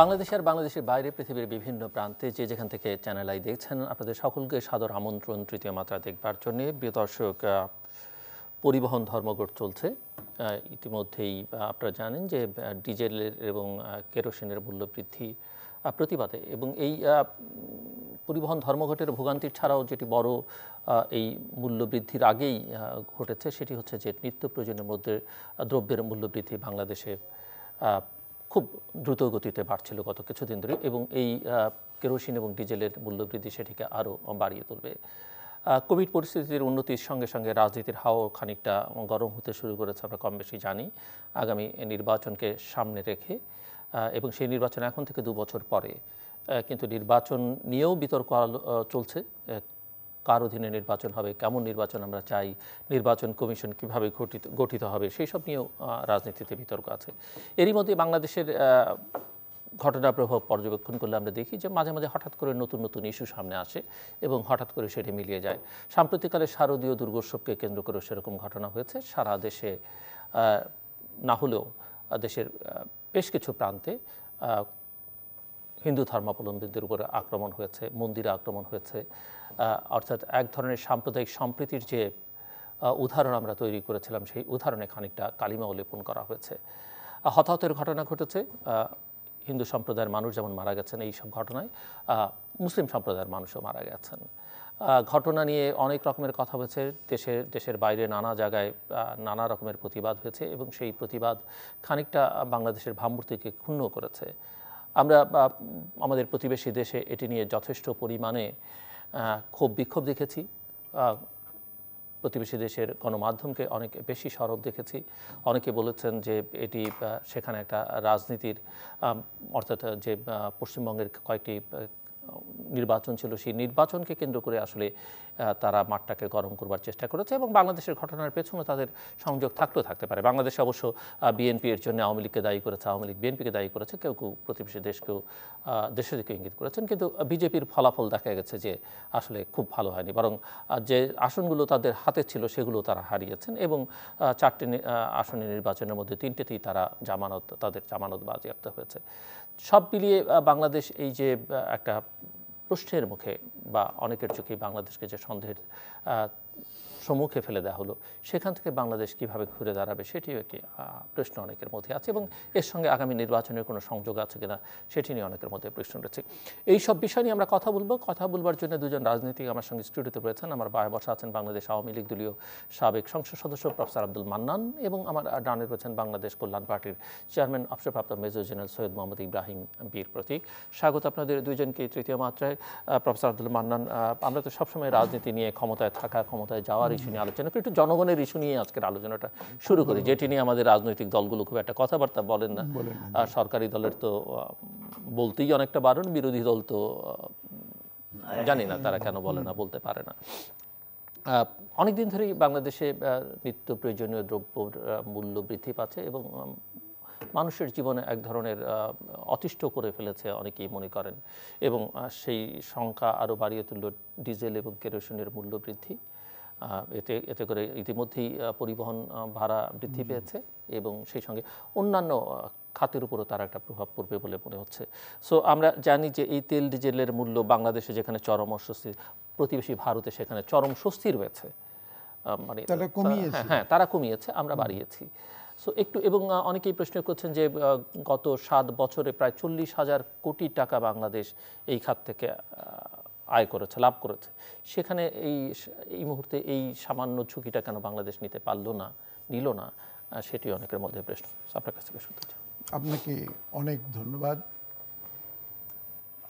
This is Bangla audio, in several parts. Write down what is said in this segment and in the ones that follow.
বাংলাদেশ আর বাংলাদেশের বাইরে পৃথিবীর বিভিন্ন প্রান্তে যে যেখান থেকে চ্যানেল আই দেখছেন আপনাদের সকলকে সাদর আমন্ত্রণ তৃতীয় মাত্রা দেখবার জন্য বিদর্শক দর্শক পরিবহন ধর্মঘট চলছে ইতিমধ্যেই আপনারা জানেন যে ডিজেলের এবং কেরোসিনের মূল্য বৃদ্ধি প্রতিবাদে এবং এই পরিবহন ধর্মঘটের ভোগান্তি ছাড়াও যেটি বড় এই মূল্যবৃদ্ধির আগেই ঘটেছে সেটি হচ্ছে যে নিত্য প্রয়োজনের মধ্যে দ্রব্যের মূল্য বৃদ্ধি বাংলাদেশে খুব দ্রুত গতিতে বাড়ছিল গত কিছুদিন ধরে এবং এই কেরোসিন এবং ডিজেলের মূল্যবৃদ্ধি সেটিকে আরও বাড়িয়ে তুলবে কোভিড পরিস্থিতির উন্নতির সঙ্গে সঙ্গে রাজনীতির হাওয়া খানিকটা গরম হতে শুরু করেছে আমরা কম বেশি জানি আগামী নির্বাচনকে সামনে রেখে এবং সেই নির্বাচন এখন থেকে দু বছর পরে কিন্তু নির্বাচন নিয়েও বিতর্ক চলছে কার অধীনে নির্বাচন হবে কেমন নির্বাচন আমরা চাই নির্বাচন কমিশন কিভাবে গঠিত গঠিত হবে সেই সব নিয়েও রাজনীতিতে বিতর্ক আছে এরই মধ্যে বাংলাদেশের ঘটনা প্রভাব পর্যবেক্ষণ করলে আমরা দেখি যে মাঝে মাঝে হঠাৎ করে নতুন নতুন ইস্যু সামনে আসে এবং হঠাৎ করে সেটি মিলিয়ে যায় সাম্প্রতিককালে শারদীয় দুর্গোৎসবকে কেন্দ্র করে সেরকম ঘটনা হয়েছে সারা দেশে না হলেও দেশের বেশ কিছু প্রান্তে হিন্দু ধর্মাবলম্বীদের উপরে আক্রমণ হয়েছে মন্দিরে আক্রমণ হয়েছে অর্থাৎ এক ধরনের সাম্প্রদায়িক সম্প্রীতির যে উদাহরণ আমরা তৈরি করেছিলাম সেই উদাহরণে খানিকটা কালিমা উল্লেপন করা হয়েছে হতাহতের ঘটনা ঘটেছে হিন্দু সম্প্রদায়ের মানুষ যেমন মারা গেছেন এই সব ঘটনায় মুসলিম সম্প্রদায়ের মানুষও মারা গেছেন ঘটনা নিয়ে অনেক রকমের কথা হয়েছে দেশের দেশের বাইরে নানা জায়গায় নানা রকমের প্রতিবাদ হয়েছে এবং সেই প্রতিবাদ খানিকটা বাংলাদেশের ভাবমূর্তিকে ক্ষুণ্ণ করেছে আমরা আমাদের প্রতিবেশী দেশে এটি নিয়ে যথেষ্ট পরিমাণে খুব বিক্ষোভ দেখেছি প্রতিবেশী দেশের গণমাধ্যমকে অনেক বেশি সরব দেখেছি অনেকে বলেছেন যে এটি সেখানে একটা রাজনীতির অর্থাৎ যে পশ্চিমবঙ্গের কয়েকটি নির্বাচন ছিল সেই নির্বাচনকে কেন্দ্র করে আসলে তারা মাঠটাকে গরম করবার চেষ্টা করেছে এবং বাংলাদেশের ঘটনার পেছনে তাদের সংযোগ থাকলেও থাকতে পারে বাংলাদেশে অবশ্য বিএনপি এর জন্য আওয়ামী লীগকে দায়ী করেছে আওয়ামী লীগ বিএনপিকে দায়ী করেছে কেউ কেউ প্রতিবেশী দেশকেও দেশের দিকে ইঙ্গিত করেছেন কিন্তু বিজেপির ফলাফল দেখা গেছে যে আসলে খুব ভালো হয়নি বরং যে আসনগুলো তাদের হাতে ছিল সেগুলো তারা হারিয়েছেন এবং চারটি আসনের নির্বাচনের মধ্যে তিনটেতেই তারা জামানত তাদের জামানত বাজেয়াপ্ত হয়েছে সব মিলিয়ে বাংলাদেশ এই যে একটা প্রশ্নের মুখে বা অনেকের চোখে বাংলাদেশকে যে সন্দেহের সম্মুখে ফেলে দেওয়া হলো সেখান থেকে বাংলাদেশ কিভাবে ঘুরে দাঁড়াবে সেটিও একটি প্রশ্ন অনেকের মধ্যে আছে এবং এর সঙ্গে আগামী নির্বাচনের কোনো সংযোগ আছে কিনা সেটি নিয়ে অনেকের মধ্যে প্রশ্ন রয়েছে এই সব বিষয় নিয়ে আমরা কথা বলবো কথা বলবার জন্য দুজন রাজনীতিক আমার সঙ্গে স্টুডিওতে রয়েছেন আমার বায় বসা আছেন বাংলাদেশ আওয়ামী লীগ দলীয় সাবেক সংসদ সদস্য প্রফেসর আব্দুল মান্নান এবং আমার ডানে রয়েছেন বাংলাদেশ কল্যাণ পার্টির চেয়ারম্যান অবসরপ্রাপ্ত মেজর জেনারেল সৈয়দ মোহাম্মদ ইব্রাহিম বীর প্রতীক স্বাগত আপনাদের দুইজনকে তৃতীয় মাত্রায় প্রফেসর আব্দুল মান্নান আমরা তো সবসময় রাজনীতি নিয়ে ক্ষমতায় থাকা ক্ষমতায় যাওয়ার ইস্যু নিয়ে আলোচনা করি একটু জনগণের ইস্যু নিয়ে আজকের আলোচনাটা শুরু করি যেটি নিয়ে আমাদের রাজনৈতিক দলগুলো খুব একটা কথাবার্তা বলেন না আর সরকারি দলের তো বলতেই অনেকটা বারণ বিরোধী দল তো জানি না তারা কেন বলে না বলতে পারে না অনেকদিন ধরেই বাংলাদেশে নিত্য প্রয়োজনীয় দ্রব্য মূল্য বৃদ্ধি পাচ্ছে এবং মানুষের জীবনে এক ধরনের অতিষ্ঠ করে ফেলেছে অনেকেই মনে করেন এবং সেই সংখ্যা আরও বাড়িয়ে তুলল ডিজেল এবং কেরোসিনের মূল্য বৃদ্ধি এতে এতে করে ইতিমধ্যেই পরিবহন ভাড়া বৃদ্ধি পেয়েছে এবং সেই সঙ্গে অন্যান্য খাতের উপরও তার একটা প্রভাব পড়বে বলে মনে হচ্ছে সো আমরা জানি যে এই তেল ডিজেলের মূল্য বাংলাদেশে যেখানে চরম অস্বস্তি প্রতিবেশী ভারতে সেখানে চরম স্বস্তি রয়েছে মানে হ্যাঁ, হ্যাঁ তারা কমিয়েছে আমরা বাড়িয়েছি সো একটু এবং অনেকেই প্রশ্ন করছেন যে গত সাত বছরে প্রায় চল্লিশ হাজার কোটি টাকা বাংলাদেশ এই খাত থেকে আয় করেছে লাভ করেছে সেখানে এই এই মুহূর্তে এই সামান্য ঝুঁকিটা কেন বাংলাদেশ নিতে পারলো না নিল না সেটি অনেকের মধ্যে প্রশ্ন আপনার কাছ থেকে শুনতে চাই আপনাকে অনেক ধন্যবাদ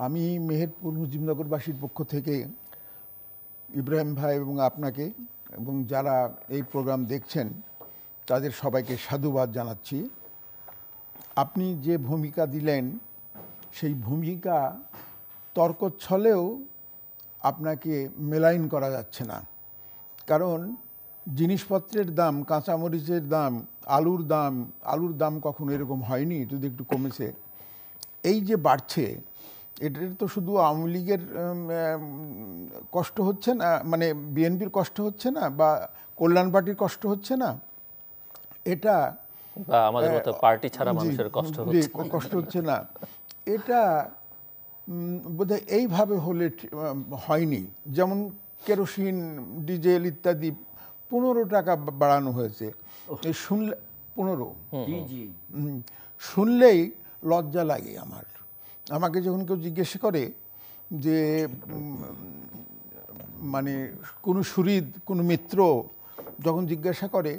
আমি মেহেরপুর মুজিবনগরবাসীর পক্ষ থেকে ইব্রাহিম ভাই এবং আপনাকে এবং যারা এই প্রোগ্রাম দেখছেন তাদের সবাইকে সাধুবাদ জানাচ্ছি আপনি যে ভূমিকা দিলেন সেই ভূমিকা তর্কচ্ছলেও আপনাকে মেলাইন করা যাচ্ছে না কারণ জিনিসপত্রের দাম কাঁচামরিচের দাম আলুর দাম আলুর দাম কখনো এরকম হয়নি যদি একটু কমেছে এই যে বাড়ছে এটার তো শুধু আওয়ামী লীগের কষ্ট হচ্ছে না মানে বিএনপির কষ্ট হচ্ছে না বা কল্যাণ পার্টির কষ্ট হচ্ছে না এটা আমাদের পার্টি ছাড়া মানুষের কষ্ট হচ্ছে না এটা বোধহয় এইভাবে হলে হয়নি যেমন কেরোসিন ডিজেল ইত্যাদি পনেরো টাকা বাড়ানো হয়েছে শুনলে পনেরো শুনলেই লজ্জা লাগে আমার আমাকে যখন কেউ জিজ্ঞেস করে যে মানে কোনো সুরিদ কোনো মিত্র যখন জিজ্ঞাসা করে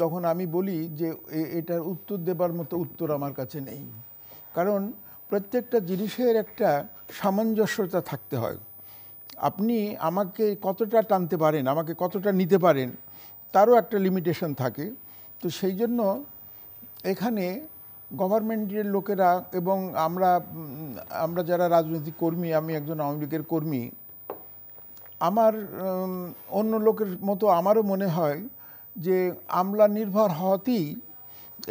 তখন আমি বলি যে এটার উত্তর দেবার মতো উত্তর আমার কাছে নেই কারণ প্রত্যেকটা জিনিসের একটা সামঞ্জস্যতা থাকতে হয় আপনি আমাকে কতটা টানতে পারেন আমাকে কতটা নিতে পারেন তারও একটা লিমিটেশন থাকে তো সেই জন্য এখানে গভর্নমেন্টের লোকেরা এবং আমরা আমরা যারা রাজনৈতিক কর্মী আমি একজন আওয়ামী লীগের কর্মী আমার অন্য লোকের মতো আমারও মনে হয় যে আমলা নির্ভর হওয়াতেই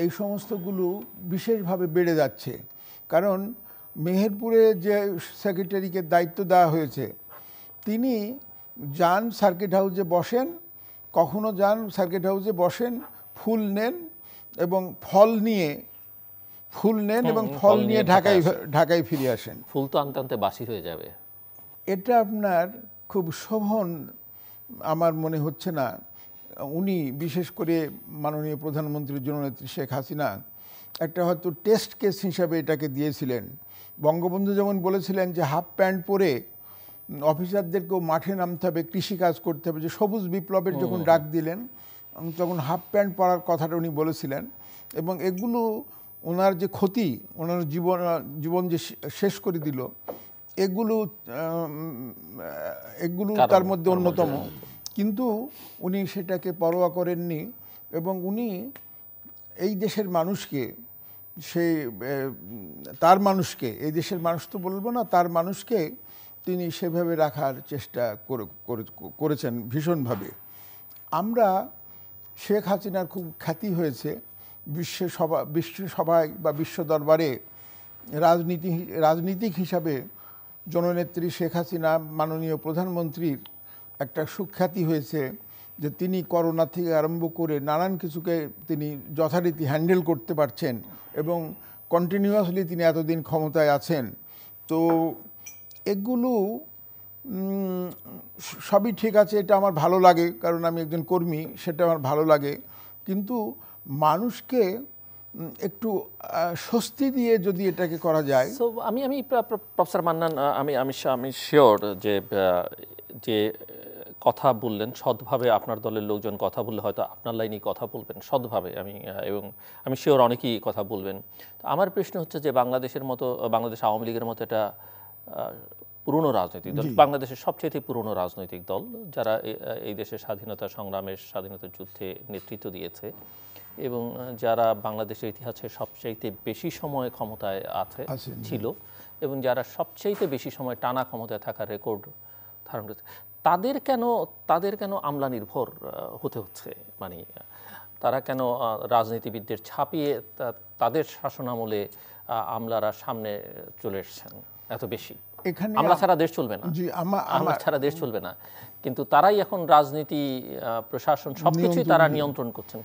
এই সমস্তগুলো বিশেষভাবে বেড়ে যাচ্ছে কারণ মেহেরপুরে যে সেক্রেটারিকে দায়িত্ব দেওয়া হয়েছে তিনি যান সার্কিট হাউসে বসেন কখনো যান সার্কিট হাউসে বসেন ফুল নেন এবং ফল নিয়ে ফুল নেন এবং ফল নিয়ে ঢাকায় ঢাকায় ফিরে আসেন ফুল তো আনতে আনতে বাসি হয়ে যাবে এটা আপনার খুব শোভন আমার মনে হচ্ছে না উনি বিশেষ করে মাননীয় প্রধানমন্ত্রী জননেত্রী শেখ হাসিনা একটা হয়তো টেস্ট কেস হিসাবে এটাকে দিয়েছিলেন বঙ্গবন্ধু যেমন বলেছিলেন যে হাফ প্যান্ট পরে অফিসারদেরকেও মাঠে নামতে হবে কৃষিকাজ করতে হবে যে সবুজ বিপ্লবের যখন ডাক দিলেন তখন হাফ প্যান্ট পরার কথাটা উনি বলেছিলেন এবং এগুলো ওনার যে ক্ষতি ওনার জীবন জীবন যে শেষ করে দিল এগুলো এগুলো তার মধ্যে অন্যতম কিন্তু উনি সেটাকে পরোয়া করেননি এবং উনি এই দেশের মানুষকে সেই তার মানুষকে এই দেশের মানুষ তো বলবো না তার মানুষকে তিনি সেভাবে রাখার চেষ্টা করেছেন ভীষণভাবে আমরা শেখ হাসিনার খুব খ্যাতি হয়েছে বিশ্বে সভা বিশ্ব সভায় বা বিশ্ব দরবারে রাজনীতি রাজনীতিক হিসাবে জননেত্রী শেখ হাসিনা মাননীয় প্রধানমন্ত্রীর একটা সুখ্যাতি হয়েছে যে তিনি করোনা থেকে আরম্ভ করে নানান কিছুকে তিনি যথারীতি হ্যান্ডেল করতে পারছেন এবং কন্টিনিউয়াসলি তিনি এতদিন ক্ষমতায় আছেন তো এগুলো সবই ঠিক আছে এটা আমার ভালো লাগে কারণ আমি একজন কর্মী সেটা আমার ভালো লাগে কিন্তু মানুষকে একটু স্বস্তি দিয়ে যদি এটাকে করা যায় তো আমি আমি প্রফেসর মান্নান আমি আমি আমি শিওর যে যে কথা বললেন সৎভাবে আপনার দলের লোকজন কথা বললে হয়তো আপনার লাইনেই কথা বলবেন সৎভাবে আমি এবং আমি শিওর অনেকেই কথা বলবেন তো আমার প্রশ্ন হচ্ছে যে বাংলাদেশের মতো বাংলাদেশ আওয়ামী লীগের মতো এটা পুরনো রাজনৈতিক দল বাংলাদেশের সবচেয়ে পুরনো রাজনৈতিক দল যারা এই দেশের স্বাধীনতা সংগ্রামের স্বাধীনতা যুদ্ধে নেতৃত্ব দিয়েছে এবং যারা বাংলাদেশের ইতিহাসে সবচাইতে বেশি সময় ক্ষমতায় আছে হ্যাঁ। ছিল এবং যারা সবচাইতে বেশি সময় টানা ক্ষমতায় থাকার রেকর্ড ধারণ করেছে তাদের কেন তাদের কেন আমলা নির্ভর হতে হচ্ছে মানে তারা কেন রাজনীতিবিদদের ছাপিয়ে তাদের শাসনামলে আমলারা সামনে চলে এসছেন এত বেশি এখানে আমলা ছাড়া দেশ চলবে না জি আমলা ছাড়া দেশ চলবে না কিন্তু তারাই এখন রাজনীতি প্রশাসন সবকিছুই তারা নিয়ন্ত্রণ করছেন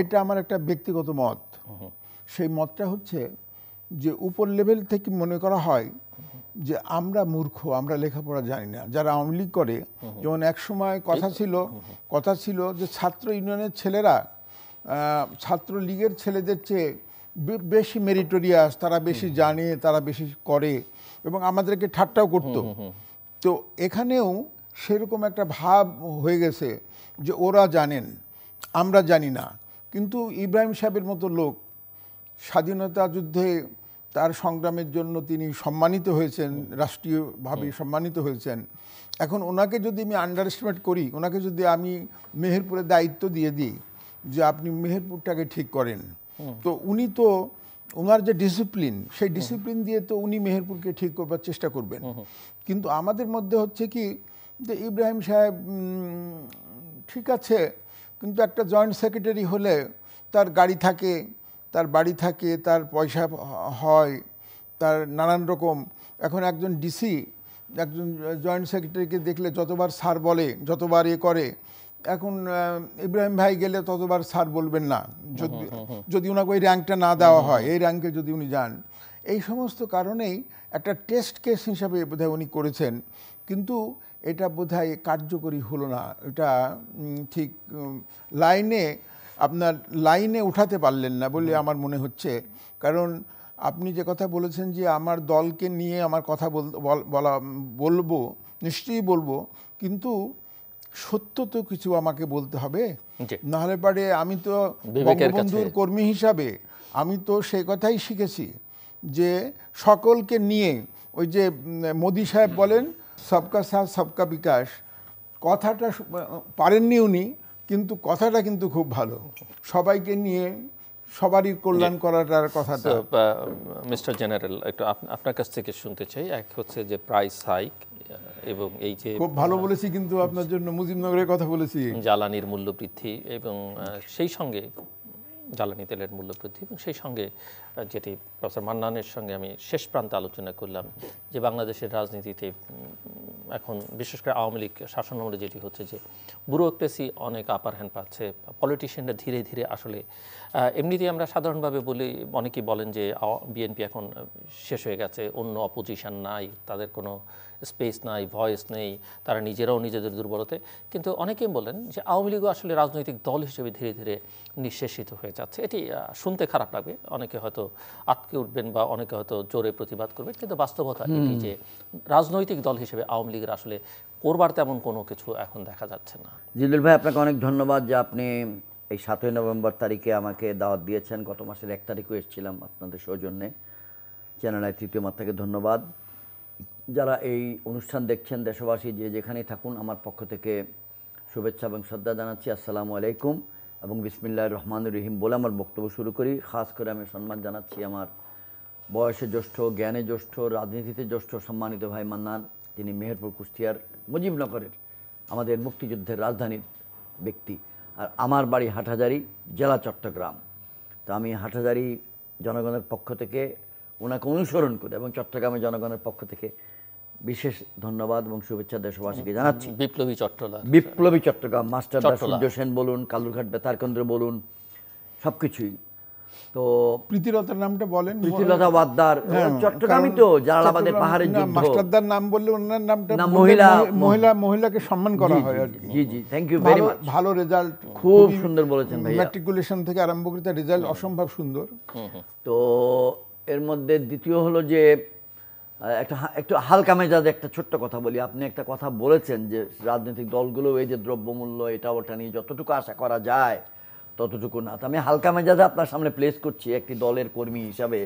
এটা আমার একটা ব্যক্তিগত মত সেই মতটা হচ্ছে যে উপর লেভেল থেকে মনে করা হয় যে আমরা মূর্খ আমরা লেখাপড়া জানি না যারা আওয়ামী লীগ করে যেমন এক সময় কথা ছিল কথা ছিল যে ছাত্র ইউনিয়নের ছেলেরা ছাত্র লীগের ছেলেদের চেয়ে বেশি মেরিটোরিয়াস তারা বেশি জানে তারা বেশি করে এবং আমাদেরকে ঠাট্টাও করত তো এখানেও সেরকম একটা ভাব হয়ে গেছে যে ওরা জানেন আমরা জানি না কিন্তু ইব্রাহিম সাহেবের মতো লোক স্বাধীনতা যুদ্ধে তার সংগ্রামের জন্য তিনি সম্মানিত হয়েছেন রাষ্ট্রীয়ভাবে সম্মানিত হয়েছেন এখন ওনাকে যদি আমি এস্টিমেট করি ওনাকে যদি আমি মেহেরপুরের দায়িত্ব দিয়ে দিই যে আপনি মেহেরপুরটাকে ঠিক করেন তো উনি তো ওনার যে ডিসিপ্লিন সেই ডিসিপ্লিন দিয়ে তো উনি মেহেরপুরকে ঠিক করবার চেষ্টা করবেন কিন্তু আমাদের মধ্যে হচ্ছে কি যে ইব্রাহিম সাহেব ঠিক আছে কিন্তু একটা জয়েন্ট সেক্রেটারি হলে তার গাড়ি থাকে তার বাড়ি থাকে তার পয়সা হয় তার নানান রকম এখন একজন ডিসি একজন জয়েন্ট সেক্রেটারিকে দেখলে যতবার স্যার বলে যতবার এ করে এখন ইব্রাহিম ভাই গেলে ততবার স্যার বলবেন না যদি যদি ওনাকে ওই র্যাঙ্কটা না দেওয়া হয় এই র্যাঙ্কে যদি উনি যান এই সমস্ত কারণেই একটা টেস্ট কেস হিসাবে বোধহয় উনি করেছেন কিন্তু এটা বোধহয় কার্যকরী হলো না এটা ঠিক লাইনে আপনার লাইনে উঠাতে পারলেন না বলে আমার মনে হচ্ছে কারণ আপনি যে কথা বলেছেন যে আমার দলকে নিয়ে আমার কথা বলা বলবো নিশ্চয়ই বলবো কিন্তু সত্য তো কিছু আমাকে বলতে হবে নাহলে পারে আমি তো বঙ্গবন্ধুর কর্মী হিসাবে আমি তো সে কথাই শিখেছি যে সকলকে নিয়ে ওই যে মোদি সাহেব বলেন সবকা সাথ সবকা বিকাশ কথাটা পারেননি উনি কিন্তু কথাটা কিন্তু খুব ভালো সবাইকে নিয়ে সবারই কল্যাণ করাটার কথাটা মিস্টার জেনারেল uh, একটু আপনার কাছ থেকে শুনতে চাই এক হচ্ছে যে প্রাইস হাইক এবং এই যে খুব ভালো বলেছি কিন্তু আপনার জন্য মুজিবনগরের কথা বলেছি জ্বালানির মূল্য বৃদ্ধি এবং সেই সঙ্গে জ্বালানি তেলের মূল্য বৃদ্ধি এবং সেই সঙ্গে যেটি প্রফেসর মান্নানের সঙ্গে আমি শেষ প্রান্তে আলোচনা করলাম যে বাংলাদেশের রাজনীতিতে এখন বিশেষ করে আওয়ামী লীগ শাসন আমলে যেটি হচ্ছে যে ব্যুরোক্রেসি অনেক আপার হ্যান্ড পাচ্ছে পলিটিশিয়ানরা ধীরে ধীরে আসলে এমনিতেই আমরা সাধারণভাবে বলি অনেকেই বলেন যে বিএনপি এখন শেষ হয়ে গেছে অন্য অপোজিশন নাই তাদের কোনো স্পেস নাই ভয়েস নেই তারা নিজেরাও নিজেদের দুর্বলতে কিন্তু অনেকেই বলেন যে আওয়ামী লীগও আসলে রাজনৈতিক দল হিসেবে ধীরে ধীরে নিঃশেষিত হয়ে যাচ্ছে এটি শুনতে খারাপ লাগবে অনেকে হয়তো আটকে উঠবেন বা অনেকে হয়তো জোরে প্রতিবাদ করবেন কিন্তু বাস্তবতা এটি যে রাজনৈতিক দল হিসেবে আওয়ামী লীগের আসলে করবার তেমন কোনো কিছু এখন দেখা যাচ্ছে না জিদুল ভাই আপনাকে অনেক ধন্যবাদ যে আপনি এই সাতই নভেম্বর তারিখে আমাকে দাওয়াত দিয়েছেন গত মাসের এক তারিখও এসেছিলাম আপনাদের সৌজন্যে চ্যানেল আই তৃতীয় মাত্রাকে ধন্যবাদ যারা এই অনুষ্ঠান দেখছেন দেশবাসী যে যেখানেই থাকুন আমার পক্ষ থেকে শুভেচ্ছা এবং শ্রদ্ধা জানাচ্ছি আসসালামু আলাইকুম এবং বিসমিল্লাহ রহমানুর রহিম বলে আমার বক্তব্য শুরু করি খাস করে আমি সম্মান জানাচ্ছি আমার বয়সে জ্যেষ্ঠ জ্ঞানে জ্যেষ্ঠ রাজনীতিতে জ্যেষ্ঠ সম্মানিত ভাই মান্নান তিনি মেহেরপুর কুষ্টিয়ার মুজিবনগরের আমাদের মুক্তিযুদ্ধের রাজধানীর ব্যক্তি আর আমার বাড়ি হাটহাজারি জেলা চট্টগ্রাম তো আমি হাটহাজারি জনগণের পক্ষ থেকে ওনাকে অনুসরণ করি এবং চট্টগ্রামের জনগণের পক্ষ থেকে বিশেষ ধন্যবাদ এবং শুভেচ্ছা দেশবাসীকে জানাচ্ছি বিপ্লবী চট্টগ্রাম বিপ্লবী চট্টগ্রাম মাস্টার সূর্য সেন বলুন কালুরঘাট বেতার কেন্দ্র বলুন সব কিছুই তো প্রীতিলতার নামটা বলেন প্রীতিলতা ওয়াদ্দার হ্যাঁ, চট্টগ্রামই তো জালালাবাদের পাহাড়ের যুদ্ধ মাস্টারদার নাম বললে ওনার নামটা না মহিলা মহিলা মহিলাকে সম্মান করা হয় আর জি জি থ্যাংক ইউ ভেরি মাচ ভালো রেজাল্ট খুব সুন্দর বলেছেন ভাইয়া ম্যাট্রিকুলেশন থেকে আরম্ভ করে তার রেজাল্ট অসম্ভব সুন্দর তো এর মধ্যে দ্বিতীয় হলো যে একটা একটু হালকা মেজাজ একটা ছোট্ট কথা বলি আপনি একটা কথা বলেছেন যে রাজনৈতিক দলগুলো এই যে দ্রব্যমূল্য এটা ওটা নিয়ে যতটুকু আশা করা যায় ততটুকু না আমি হালকা মেজাজে আপনার সামনে প্লেস করছি একটি দলের কর্মী হিসাবে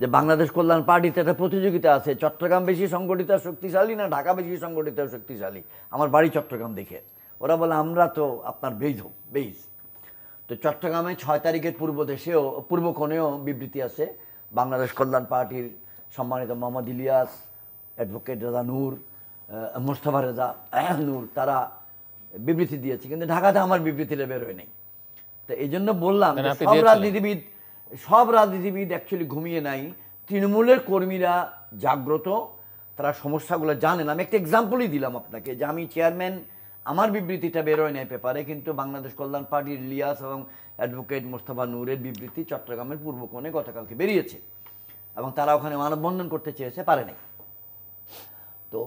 যে বাংলাদেশ কল্যাণ পার্টিতে একটা প্রতিযোগিতা আছে চট্টগ্রাম বেশি সংগঠিত শক্তিশালী না ঢাকা বেশি সংগঠিত শক্তিশালী আমার বাড়ি চট্টগ্রাম দেখে ওরা বলে আমরা তো আপনার বেজ বেজ তো চট্টগ্রামে ছয় তারিখের পূর্ব দেশেও পূর্ব কোণেও বিবৃতি আছে বাংলাদেশ কল্যাণ পার্টির সম্মানিত মোহাম্মদ ইলিয়াস অ্যাডভোকেট রাজা নূর মোস্তফা রেজা নূর তারা বিবৃতি দিয়েছে কিন্তু ঢাকাতে আমার বিবৃতিটা বেরোয় নেই তো এই জন্য বললাম সব রাজনীতিবিদ সব রাজনীতিবিদ অ্যাকচুয়ালি ঘুমিয়ে নাই তৃণমূলের কর্মীরা জাগ্রত তারা সমস্যাগুলো জানেন আমি একটা এক্সাম্পলই দিলাম আপনাকে যে আমি চেয়ারম্যান আমার বিবৃতিটা বেরোয় নাই পেপারে কিন্তু বাংলাদেশ কল্যাণ পার্টির লিয়াস এবং অ্যাডভোকেট মোস্তফা নূরের বিবৃতি চট্টগ্রামের পূর্ব কোণে গতকালকে বেরিয়েছে এবং তারা ওখানে মানববন্ধন করতে চেয়েছে পারে নাই তো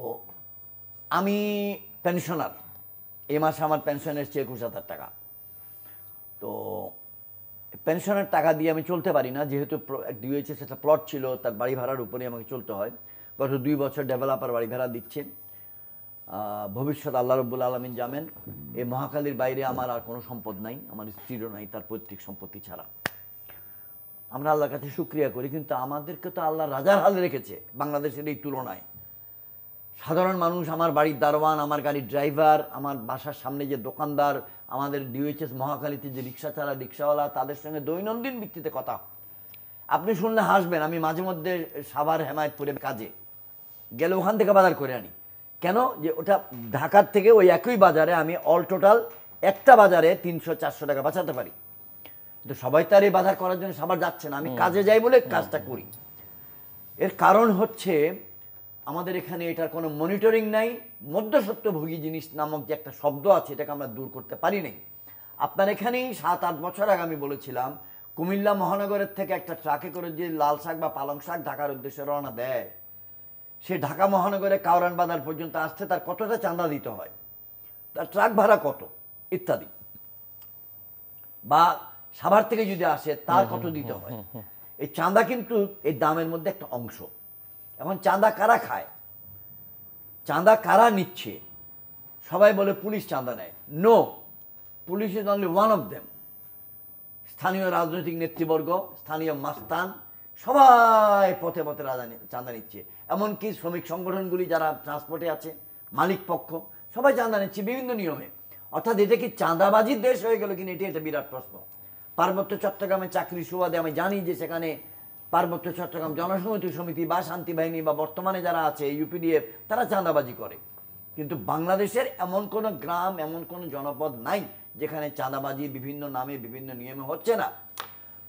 আমি পেনশনার এ মাসে আমার পেনশনের চেয়ে একুশ হাজার টাকা তো পেনশনের টাকা দিয়ে আমি চলতে পারি না যেহেতু ডিওএইচএস একটা প্লট ছিল তার বাড়ি ভাড়ার উপরে আমাকে চলতে হয় গত দুই বছর ডেভেলপার বাড়ি ভাড়া দিচ্ছে ভবিষ্যৎ আল্লাহ রব্বুল আলমিন জামেন এই মহাকালীর বাইরে আমার আর কোনো সম্পদ নাই আমার স্ত্রীরও নাই তার পৈতৃক সম্পত্তি ছাড়া আমরা আল্লাহর কাছে সুক্রিয়া করি কিন্তু আমাদেরকে তো আল্লাহ রাজার হালে রেখেছে বাংলাদেশের এই তুলনায় সাধারণ মানুষ আমার বাড়ির দারোয়ান আমার গাড়ির ড্রাইভার আমার বাসার সামনে যে দোকানদার আমাদের ডিওএইচএস মহাকালীতে যে রিক্সা চালা রিক্সাওয়ালা তাদের সঙ্গে দৈনন্দিন ভিত্তিতে কথা আপনি শুনলে হাসবেন আমি মাঝে মধ্যে সাভার হেমায়তপুরে কাজে গেলে ওখান থেকে বাজার করে আনি কেন যে ওটা ঢাকার থেকে ওই একই বাজারে আমি অল টোটাল একটা বাজারে তিনশো চারশো টাকা বাঁচাতে পারি কিন্তু সবাই তার এই বাধা করার জন্য সবার যাচ্ছে না আমি কাজে যাই বলে কাজটা করি এর কারণ হচ্ছে আমাদের এখানে এটার কোনো মনিটরিং নাই মধ্যসত্ত্বভোগী জিনিস নামক যে একটা শব্দ আছে এটাকে আমরা দূর করতে পারি নাই আপনার এখানেই সাত আট বছর আগে আমি বলেছিলাম কুমিল্লা মহানগরের থেকে একটা ট্রাকে করে যে লাল শাক বা পালং শাক ঢাকার উদ্দেশ্যে রওনা দেয় সে ঢাকা মহানগরে কাউরান বাজার পর্যন্ত আসতে তার কতটা চাঁদা দিতে হয় তার ট্রাক ভাড়া কত ইত্যাদি বা সাভার থেকে যদি আসে তার কত দিতে হয় এই চাঁদা কিন্তু এই দামের মধ্যে একটা অংশ এখন চাঁদা কারা খায় চাঁদা কারা নিচ্ছে সবাই বলে পুলিশ চাঁদা নেয় no police is only one of them স্থানীয় রাজনৈতিক নেতৃবর্গ স্থানীয় মাস্তান সবাই পথে পথে রাজা চাঁদা নিচ্ছে এমনকি শ্রমিক সংগঠনগুলি যারা ট্রান্সপোর্টে আছে মালিক পক্ষ সবাই চাঁদা নিচ্ছে বিভিন্ন নিয়মে অর্থাৎ এটা কি চাঁদাবাজির দেশ হয়ে গেল কিনা এটি একটা বিরাট প্রশ্ন পার্বত্য চট্টগ্রামে চাকরি সুবাদে আমি জানি যে সেখানে পার্বত্য চট্টগ্রাম জনসমিতি সমিতি বা শান্তি বাহিনী বা বর্তমানে যারা আছে ইউপিডিএফ তারা চাঁদাবাজি করে কিন্তু বাংলাদেশের এমন কোনো গ্রাম এমন কোনো জনপদ নাই যেখানে চাঁদাবাজি বিভিন্ন নামে বিভিন্ন নিয়মে হচ্ছে না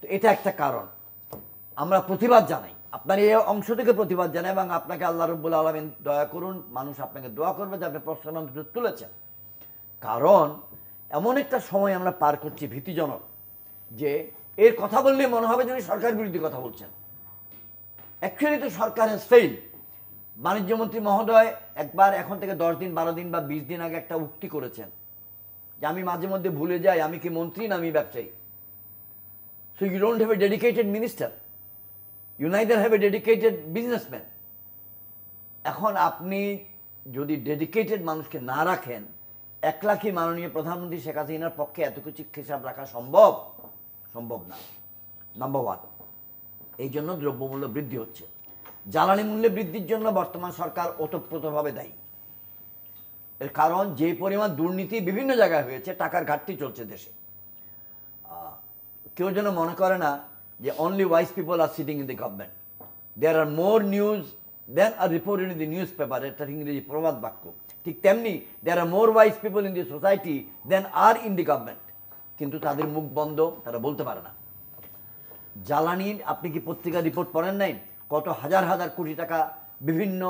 তো এটা একটা কারণ আমরা প্রতিবাদ জানাই আপনার এই অংশ থেকে প্রতিবাদ জানাই এবং আপনাকে আল্লাহ রব্বুল আলমিন দয়া করুন মানুষ আপনাকে দোয়া করবে যে আপনি প্রশ্ন তুলেছেন কারণ এমন একটা সময় আমরা পার করছি ভীতিজনক যে এর কথা বললে মনে হবে যিনি সরকার বিরুদ্ধে কথা বলছেন অ্যাকচুয়ালি তো সরকার হ্যাজ ফেইল বাণিজ্যমন্ত্রী মহোদয় একবার এখন থেকে দশ দিন বারো দিন বা বিশ দিন আগে একটা উক্তি করেছেন যে আমি মাঝে মধ্যে ভুলে যাই আমি কি মন্ত্রী না আমি ব্যবসায়ী so you don't have a dedicated minister united have a dedicated businessman এখন আপনি যদি ডেডিকেটেড মানুষকে না রাখেন একলা কি মাননীয় প্রধানমন্ত্রী শেখ হাসিনার পক্ষে এত কিছু হিসাব রাখা সম্ভব সম্ভব না নাম্বার ওয়ান এই জন্য দ্রব্যমূল্য বৃদ্ধি হচ্ছে জ্বালানি মূল্য বৃদ্ধির জন্য বর্তমান সরকার ওতপ্রোতভাবে দায়ী এর কারণ যে পরিমাণ দুর্নীতি বিভিন্ন জায়গায় হয়েছে টাকার ঘাটতি চলছে দেশে কেউ যেন মনে করে না যে only wise people are sitting in the government there are more news than are report in the news paper এটা ইংরেজি প্রবাদ বাক্য ঠিক তেমনি there are more wise people in the society than are in the government কিন্তু তাদের মুখ বন্ধ তারা বলতে পারে না জ্বালানি আপনি কি পত্রিকা রিপোর্ট পড়েন নাই কত হাজার হাজার কোটি টাকা বিভিন্ন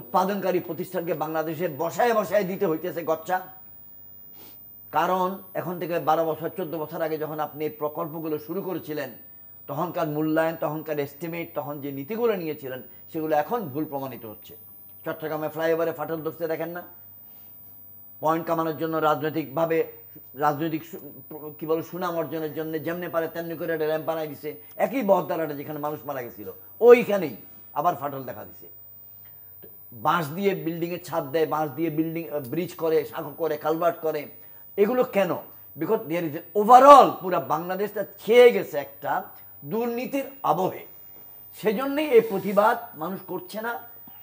উৎপাদনকারী প্রতিষ্ঠানকে বাংলাদেশে বসায় বসায় দিতে হইতেছে গচ্চা কারণ এখন থেকে বারো বছর চোদ্দ বছর আগে যখন আপনি এই প্রকল্পগুলো শুরু করেছিলেন তখনকার মূল্যায়ন তখনকার এস্টিমেট তখন যে নীতিগুলো নিয়েছিলেন সেগুলো এখন ভুল প্রমাণিত হচ্ছে চট্টগ্রামে ফ্লাইওভারে ফাটল ধরতে দেখেন না পয়েন্ট কামানোর জন্য রাজনৈতিকভাবে রাজনৈতিক কি বলো সুনাম অর্জনের জন্য যেমনি পারে তেমনি করে একটা র্যাম্প বানাই দিছে একই বহদ্দারাটা যেখানে মানুষ মারা গেছিল ওইখানেই আবার ফাটল দেখা দিছে বাঁশ দিয়ে বিল্ডিংয়ের ছাদ দেয় বাঁশ দিয়ে বিল্ডিং ব্রিজ করে শাঁখ করে কালভার্ট করে এগুলো কেন বিকজ দেয়ার ইজ ওভারঅল পুরো বাংলাদেশটা খেয়ে গেছে একটা দুর্নীতির আবহে সেজন্যই এই প্রতিবাদ মানুষ করছে না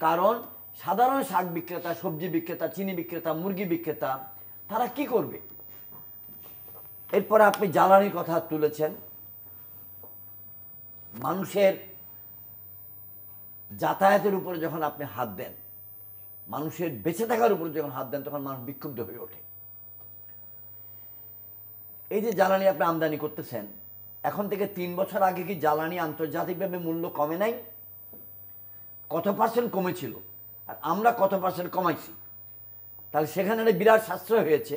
কারণ সাধারণ শাক বিক্রেতা সবজি বিক্রেতা চিনি বিক্রেতা মুরগি বিক্রেতা তারা কি করবে এরপরে আপনি জ্বালানির কথা তুলেছেন মানুষের যাতায়াতের উপরে যখন আপনি হাত দেন মানুষের বেঁচে থাকার উপরে যখন হাত দেন তখন মানুষ বিক্ষুব্ধ হয়ে ওঠে এই যে জ্বালানি আপনি আমদানি করতেছেন এখন থেকে তিন বছর আগে কি জ্বালানি আন্তর্জাতিকভাবে মূল্য কমে নাই কত পার্সেন্ট কমেছিল আর আমরা কত পার্সেন্ট কমাইছি তাহলে সেখানে একটা বিরাট সাশ্রয় হয়েছে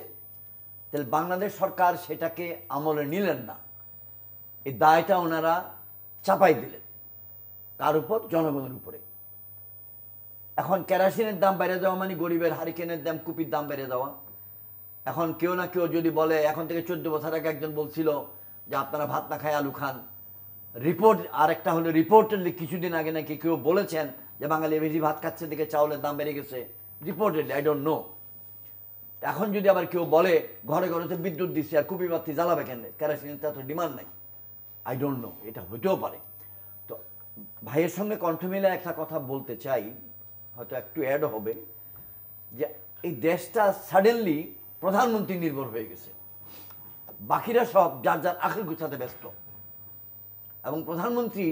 তাহলে বাংলাদেশ সরকার সেটাকে আমলে নিলেন না এই দায়টা ওনারা চাপাই দিলেন তার উপর জনগণের উপরে এখন কেরাসিনের দাম বেড়ে যাওয়া মানে গরিবের হারিকেনের দাম কুপির দাম বেড়ে যাওয়া এখন কেউ না কেউ যদি বলে এখন থেকে চোদ্দ বছর আগে একজন বলছিল যে আপনারা ভাত না খায় আলু খান রিপোর্ট আর একটা হলো রিপোর্ট কিছুদিন আগে নাকি কেউ বলেছেন যে বাঙালি বেশি ভাত খাচ্ছে দেখে চাউলের দাম বেড়ে গেছে রিপোর্টেড আই ডোন্ট নো এখন যদি আবার কেউ বলে ঘরে ঘরে তো বিদ্যুৎ দিচ্ছে আর কুপি বাত্তি জ্বালাবে কেন কেরোসিনের তো ডিমান্ড নাই আই ডোন্ট নো এটা হতেও পারে তো ভাইয়ের সঙ্গে কণ্ঠ মিলে একটা কথা বলতে চাই হয়তো একটু অ্যাড হবে যে এই দেশটা সাডেনলি প্রধানমন্ত্রী নির্ভর হয়ে গেছে বাকিরা সব যার যার আখের গুছাতে ব্যস্ত এবং প্রধানমন্ত্রী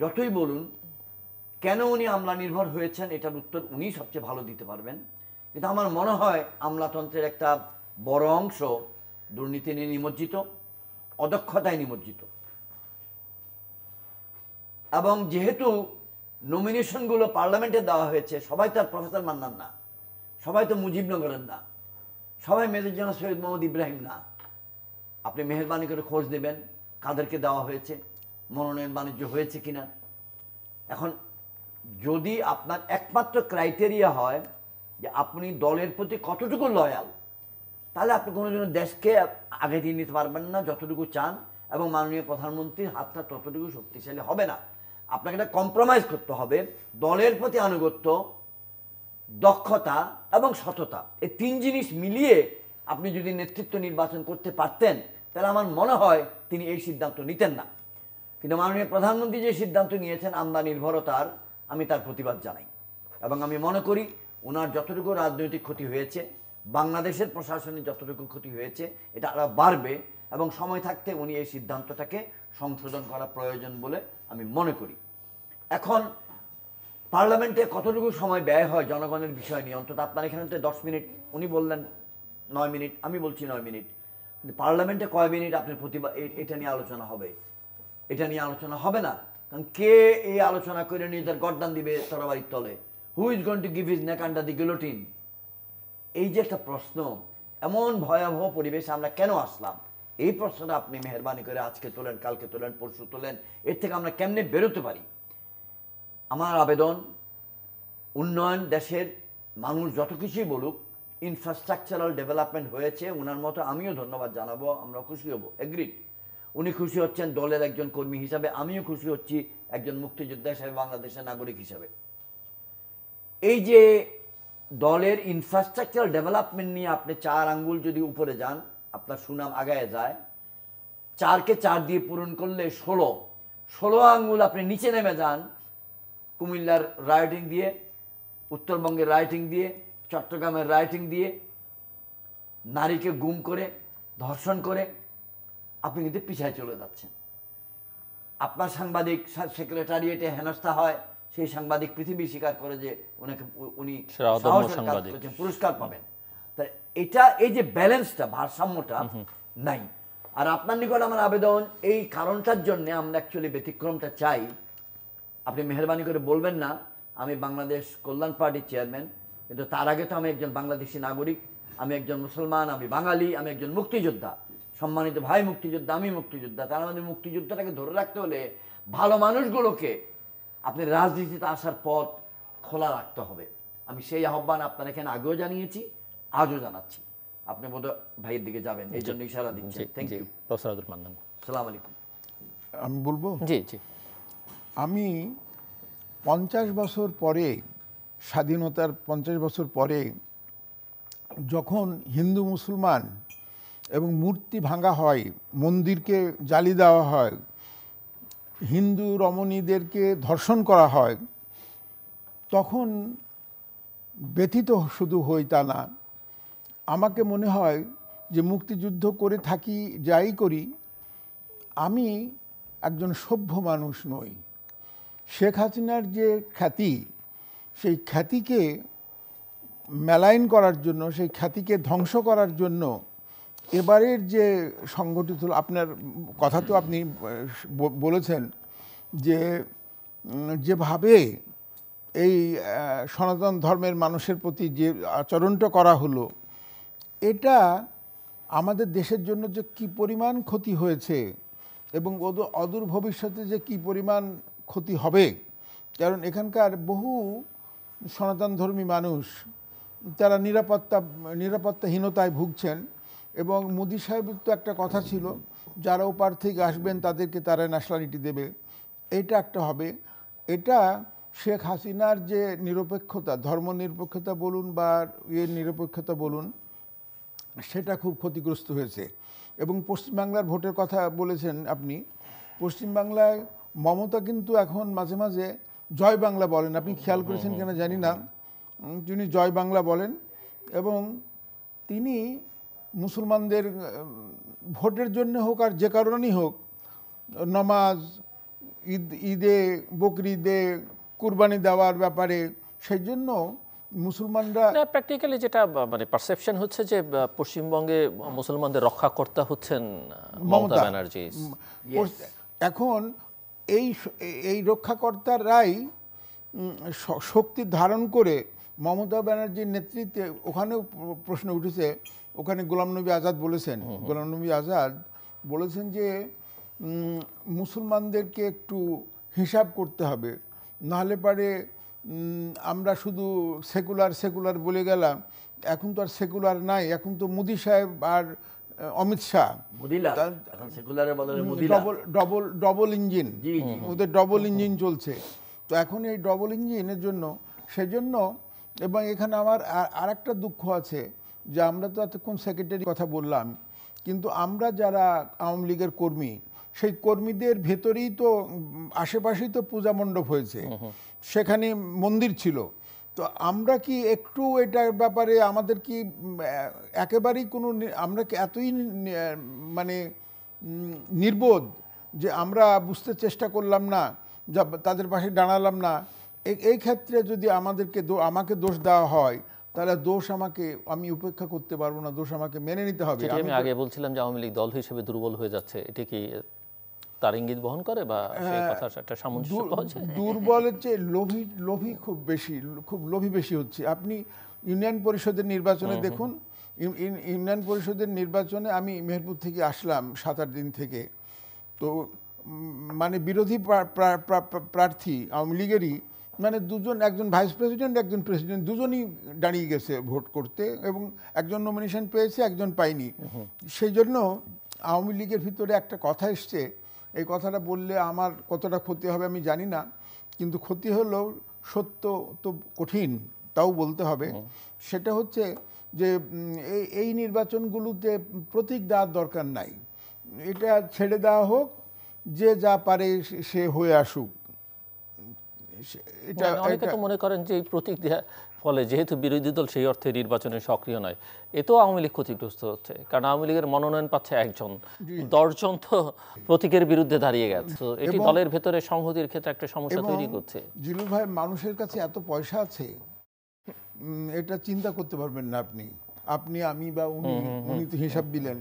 যতই বলুন কেন উনি আমলা নির্ভর হয়েছেন এটার উত্তর উনি সবচেয়ে ভালো দিতে পারবেন কিন্তু আমার মনে হয় আমলাতন্ত্রের একটা বড় অংশ দুর্নীতি নিয়ে নিমজ্জিত অদক্ষতায় নিমজ্জিত এবং যেহেতু নমিনেশনগুলো পার্লামেন্টে দেওয়া হয়েছে সবাই তার প্রফেসর মান্নান না সবাই তো মুজিবনগরের না সবাই মেজর জেনারেল সৈয়দ মোহাম্মদ ইব্রাহিম না আপনি মেহরবানি করে খোঁজ দেবেন কাদেরকে দেওয়া হয়েছে মনোনয়ন বাণিজ্য হয়েছে কিনা এখন যদি আপনার একমাত্র ক্রাইটেরিয়া হয় যে আপনি দলের প্রতি কতটুকু লয়াল তাহলে আপনি কোনোদিনও দেশকে আগে দিয়ে নিতে পারবেন না যতটুকু চান এবং মাননীয় প্রধানমন্ত্রীর হাতটা ততটুকু শক্তিশালী হবে না আপনাকে একটা কম্প্রোমাইজ করতে হবে দলের প্রতি আনুগত্য দক্ষতা এবং সততা এই তিন জিনিস মিলিয়ে আপনি যদি নেতৃত্ব নির্বাচন করতে পারতেন তাহলে আমার মনে হয় তিনি এই সিদ্ধান্ত নিতেন না কিন্তু মাননীয় প্রধানমন্ত্রী যে সিদ্ধান্ত নিয়েছেন আমদানির্ভরতার আমি তার প্রতিবাদ জানাই এবং আমি মনে করি ওনার যতটুকু রাজনৈতিক ক্ষতি হয়েছে বাংলাদেশের প্রশাসনের যতটুকু ক্ষতি হয়েছে এটা আরও বাড়বে এবং সময় থাকতে উনি এই সিদ্ধান্তটাকে সংশোধন করা প্রয়োজন বলে আমি মনে করি এখন পার্লামেন্টে কতটুকু সময় ব্যয় হয় জনগণের বিষয় নিয়ে অন্তত আপনার এখানে তো দশ মিনিট উনি বললেন নয় মিনিট আমি বলছি নয় মিনিট পার্লামেন্টে কয় মিনিট আপনার প্রতিবাদ এটা নিয়ে আলোচনা হবে এটা নিয়ে আলোচনা হবে না কারণ কে এই আলোচনা করে নিয়ে তার গরদান দিবে তরবারির তলে who is given to give is neck under the guillotine এই যে একটা প্রশ্ন এমন ভয়াবহ পরিবেশে আমরা কেন আসলাম এই প্রশ্নটা আপনি মেহরবানি করে আজকে তোলেন কালকে তোলেন পরশু তোলেন এর থেকে আমরা কেমনে বেরোতে পারি আমার আবেদন উন্নয়ন দেশের মানুষ যত কিছুই বলুক ইনফ্রাস্ট্রাকচারাল ডেভেলপমেন্ট হয়েছে ওনার মতো আমিও ধন্যবাদ জানাবো আমরা খুশি হব এগ্রিড উনি খুশি হচ্ছেন দলের একজন কর্মী হিসাবে আমিও খুশি হচ্ছি একজন মুক্তিযোদ্ধা হিসাবে বাংলাদেশের নাগরিক হিসাবে এই যে দলের ইনফ্রাস্ট্রাকচার ডেভেলপমেন্ট নিয়ে আপনি চার আঙ্গুল যদি উপরে যান আপনার সুনাম আগায় যায় চারকে চার দিয়ে পূরণ করলে ষোলো ষোলো আঙ্গুল আপনি নিচে নেমে যান কুমিল্লার রাইটিং দিয়ে উত্তরবঙ্গের রাইটিং দিয়ে চট্টগ্রামের রাইটিং দিয়ে নারীকে গুম করে ধর্ষণ করে আপনি কিন্তু পিছায় চলে যাচ্ছেন আপনার সাংবাদিক সেক্রেটারিয়েটে হেনস্থা হয় সেই সাংবাদিক পৃথিবী স্বীকার করে যে ওনাকে উনি পুরস্কার পাবেন তা এটা এই যে ব্যালেন্সটা ভারসাম্যটা নাই আর আপনার নিকট আমার আবেদন এই কারণটার জন্য আমরা অ্যাকচুয়ালি ব্যতিক্রমটা চাই আপনি মেহরবানি করে বলবেন না আমি বাংলাদেশ কল্যাণ পার্টির চেয়ারম্যান কিন্তু তার আগে তো আমি একজন বাংলাদেশি নাগরিক আমি একজন মুসলমান আমি বাঙালি আমি একজন মুক্তিযোদ্ধা সম্মানিত ভাই মুক্তিযোদ্ধা আমি মুক্তিযোদ্ধা তার আমাদের মুক্তিযোদ্ধাটাকে ধরে রাখতে হলে ভালো মানুষগুলোকে আপনি রাজনীতিতে আসার পথ খোলা রাখতে হবে আমি সেই আহ্বান আপনার এখানে আগেও জানিয়েছি আজও জানাচ্ছি আপনি বোধহয় ভাইয়ের দিকে যাবেন এই জন্য ইশারা দিচ্ছি thank you professor Abdul Mannan সালাম আলাইকুম আমি বলবো জি জি আমি পঞ্চাশ বছর পরে স্বাধীনতার পঞ্চাশ বছর পরে যখন হিন্দু মুসলমান এবং মূর্তি ভাঙা হয় মন্দিরকে জ্বালি দেওয়া হয় হিন্দু রমণীদেরকে ধর্ষণ করা হয় তখন ব্যথিত শুধু হই তা না আমাকে মনে হয় যে মুক্তিযুদ্ধ করে থাকি যাই করি আমি একজন সভ্য মানুষ নই শেখ হাসিনার যে খ্যাতি সেই খ্যাতিকে মেলাইন করার জন্য সেই খ্যাতিকে ধ্বংস করার জন্য এবারের যে সংগঠিত হলো আপনার কথা তো আপনি বলেছেন যে যেভাবে এই সনাতন ধর্মের মানুষের প্রতি যে আচরণটা করা হলো এটা আমাদের দেশের জন্য যে কি পরিমাণ ক্ষতি হয়েছে এবং অদূর ভবিষ্যতে যে কি পরিমাণ ক্ষতি হবে কারণ এখানকার বহু সনাতন ধর্মী মানুষ তারা নিরাপত্তা নিরাপত্তাহীনতায় ভুগছেন এবং মোদি সাহেবের তো একটা কথা ছিল যারা ওপার থেকে আসবেন তাদেরকে তারা ন্যাশনালিটি দেবে এটা একটা হবে এটা শেখ হাসিনার যে নিরপেক্ষতা ধর্মনিরপেক্ষতা বলুন বা ইয়ে নিরপেক্ষতা বলুন সেটা খুব ক্ষতিগ্রস্ত হয়েছে এবং পশ্চিমবাংলার ভোটের কথা বলেছেন আপনি পশ্চিমবাংলায় মমতা কিন্তু এখন মাঝে মাঝে জয় বাংলা বলেন আপনি খেয়াল করেছেন কিনা জানি না তিনি জয় বাংলা বলেন এবং তিনি মুসলমানদের ভোটের জন্য হোক আর যে কারণেই হোক নমাজ ঈদ ঈদে বকরি ঈদে কুরবানি দেওয়ার ব্যাপারে সেই জন্য মুসলমানরা প্র্যাকটিক্যালি যেটা মানে পারসেপশন হচ্ছে যে পশ্চিমবঙ্গে মুসলমানদের রক্ষা করতে হচ্ছেন মমতা ব্যানার্জি এখন এই এই রক্ষাকর্তারাই শক্তি ধারণ করে মমতা ব্যানার্জির নেতৃত্বে ওখানেও প্রশ্ন উঠেছে ওখানে গোলাম নবী আজাদ বলেছেন গোলাম নবী আজাদ বলেছেন যে মুসলমানদেরকে একটু হিসাব করতে হবে নাহলে পারে আমরা শুধু সেকুলার সেকুলার বলে গেলাম এখন তো আর সেকুলার নাই এখন তো মোদি সাহেব আর Amit Shah double double engine ওদের ডবল ইঞ্জিন চলছে তো এখন এই ডবল ইঞ্জিনের জন্য সেজন্য এবং এখানে আমার আর একটা দুঃখ আছে যে আমরা তো এতক্ষণ সেক্রেটারি কথা বললাম কিন্তু আমরা যারা আওয়ামী লীগের কর্মী সেই কর্মীদের ভেতরেই তো আশেপাশেই তো পূজা মণ্ডপ হয়েছে সেখানে মন্দির ছিল তো আমরা কি একটু এটার ব্যাপারে আমাদের কি একেবারেই কোনো আমরা কি এতই মানে নির্বোধ যে আমরা বুঝতে চেষ্টা করলাম না যা তাদের পাশে দাঁড়ালাম না এই ক্ষেত্রে যদি আমাদেরকে আমাকে দোষ দেওয়া হয় তাহলে দোষ আমাকে আমি উপেক্ষা করতে পারবো না দোষ আমাকে মেনে নিতে হবে আমি আগে বলছিলাম যে আওয়ামী লীগ দল হিসেবে দুর্বল হয়ে যাচ্ছে এটি কি তার ইঙ্গিত বহন করে বা হ্যাঁ, একটা সামঞ্জস্য দুর্বলের যে লোভী লোভী খুব বেশি খুব লোভী বেশি হচ্ছে আপনি ইউনিয়ন পরিষদের নির্বাচনে দেখুন ইউনিয়ন পরিষদের নির্বাচনে আমি মেহেরপুর থেকে আসলাম সাত আট দিন থেকে তো মানে বিরোধী প্রার্থী আওয়ামী লীগেরই মানে দুজন একজন ভাইস প্রেসিডেন্ট একজন প্রেসিডেন্ট দুজনই দাঁড়িয়ে গেছে ভোট করতে এবং একজন নমিনেশন পেয়েছে একজন পায়নি সেই জন্য আওয়ামী লীগের ভিতরে একটা কথা এসছে এই কথাটা বললে আমার কতটা ক্ষতি হবে আমি জানি না কিন্তু ক্ষতি হলেও সত্য তো কঠিন তাও বলতে হবে সেটা হচ্ছে যে এই এই নির্বাচনগুলোতে প্রতীক দেওয়ার দরকার নাই এটা ছেড়ে দেওয়া হোক যে যা পারে সে হয়ে আসুক মানে এটা অনেকে তো মনে করেন যে এই ফলে যেহেতু বিরোধী দল সেই অর্থে নির্বাচনে সক্রিয় নয় এতেও আওয়ামী লীগ ক্ষতিগ্রস্ত হচ্ছে কারণ আওয়ামী লীগের মনোনয়ন পাচ্ছে একজন দশজন তো প্রতীকের বিরুদ্ধে দাঁড়িয়ে গেছে তো এটি দলের ভেতরে সংহতির ক্ষেত্রে একটা সমস্যা তৈরি করছে জিলু ভাই মানুষের কাছে এত পয়সা আছে এটা চিন্তা করতে পারবেন না আপনি আপনি আমি বা উনি উনি তো হিসাব দিলেন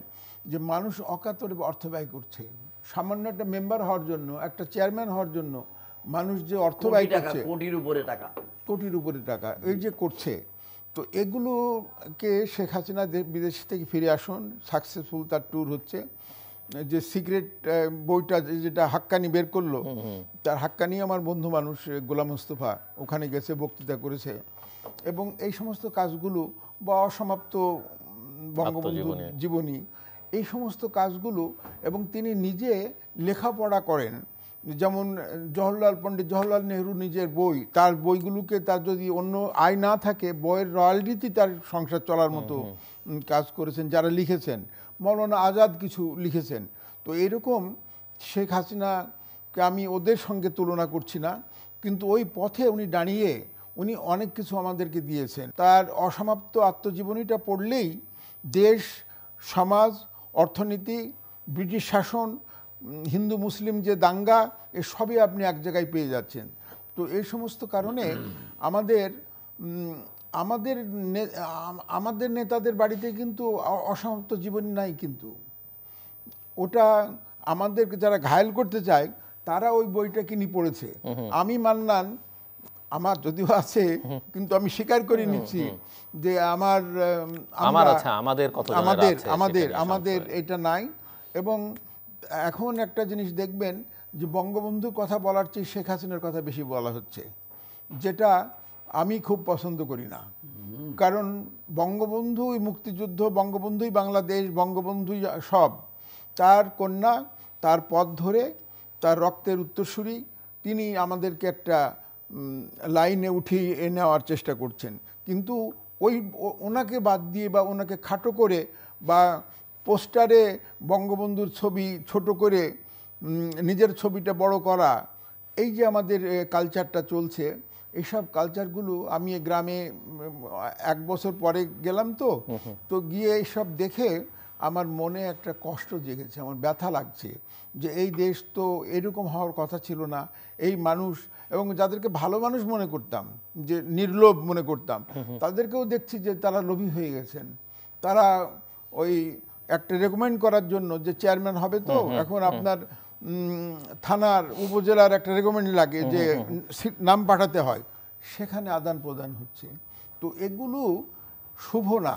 যে মানুষ অকাতরে অর্থ ব্যয় করছে সামান্য একটা মেম্বার হওয়ার জন্য একটা চেয়ারম্যান হওয়ার জন্য মানুষ যে অর্থ ব্যয় করছে কোটির উপরে টাকা কোটির উপরে টাকা এই যে করছে তো এগুলোকে শেখ হাসিনা বিদেশ থেকে ফিরে আসুন সাকসেসফুল তার ট্যুর হচ্ছে যে সিক্রেট বইটা যেটা হাক্কানি বের করলো তার হাক্কানি আমার বন্ধু মানুষ গোলাম মুস্তফা ওখানে গেছে বক্তৃতা করেছে এবং এই সমস্ত কাজগুলো বা অসমাপ্ত বঙ্গবন্ধু জীবনী এই সমস্ত কাজগুলো এবং তিনি নিজে লেখাপড়া করেন যেমন জওহরলাল পণ্ডিত জওহরলাল নেহরু নিজের বই তার বইগুলোকে তার যদি অন্য আয় না থাকে বইয়ের রয়্যালিটি তার সংসার চলার মতো কাজ করেছেন যারা লিখেছেন মৌলানা আজাদ কিছু লিখেছেন তো এরকম শেখ হাসিনাকে আমি ওদের সঙ্গে তুলনা করছি না কিন্তু ওই পথে উনি দাঁড়িয়ে উনি অনেক কিছু আমাদেরকে দিয়েছেন তার অসমাপ্ত আত্মজীবনীটা পড়লেই দেশ সমাজ অর্থনীতি ব্রিটিশ শাসন হিন্দু মুসলিম যে দাঙ্গা এসবই আপনি এক জায়গায় পেয়ে যাচ্ছেন তো এই সমস্ত কারণে আমাদের আমাদের আমাদের নেতাদের বাড়িতে কিন্তু অসমাপ্ত জীবন নাই কিন্তু ওটা আমাদেরকে যারা ঘায়ল করতে চায় তারা ওই বইটা কিনি পড়েছে আমি মান্নান আমার যদিও আছে কিন্তু আমি স্বীকার করে নিচ্ছি যে আমার আমাদের আমাদের আমাদের এটা নাই এবং এখন একটা জিনিস দেখবেন যে বঙ্গবন্ধুর কথা বলার চেয়ে শেখ হাসিনার কথা বেশি বলা হচ্ছে যেটা আমি খুব পছন্দ করি না কারণ বঙ্গবন্ধুই মুক্তিযুদ্ধ বঙ্গবন্ধুই বাংলাদেশ বঙ্গবন্ধুই সব তার কন্যা তার পথ ধরে তার রক্তের উত্তরসূরি তিনি আমাদেরকে একটা লাইনে উঠিয়ে নেওয়ার চেষ্টা করছেন কিন্তু ওই ওনাকে বাদ দিয়ে বা ওনাকে খাটো করে বা পোস্টারে বঙ্গবন্ধুর ছবি ছোট করে নিজের ছবিটা বড় করা এই যে আমাদের কালচারটা চলছে এইসব কালচারগুলো আমি গ্রামে এক বছর পরে গেলাম তো তো গিয়ে এইসব দেখে আমার মনে একটা কষ্ট জেগেছে আমার ব্যথা লাগছে যে এই দেশ তো এরকম হওয়ার কথা ছিল না এই মানুষ এবং যাদেরকে ভালো মানুষ মনে করতাম যে নির্লোভ মনে করতাম তাদেরকেও দেখছি যে তারা লোভী হয়ে গেছেন তারা ওই একটা রেকমেন্ড করার জন্য যে চেয়ারম্যান হবে তো এখন আপনার থানার উপজেলার একটা রেকমেন্ড লাগে যে নাম পাঠাতে হয় সেখানে আদান প্রদান হচ্ছে তো এগুলো শুভ না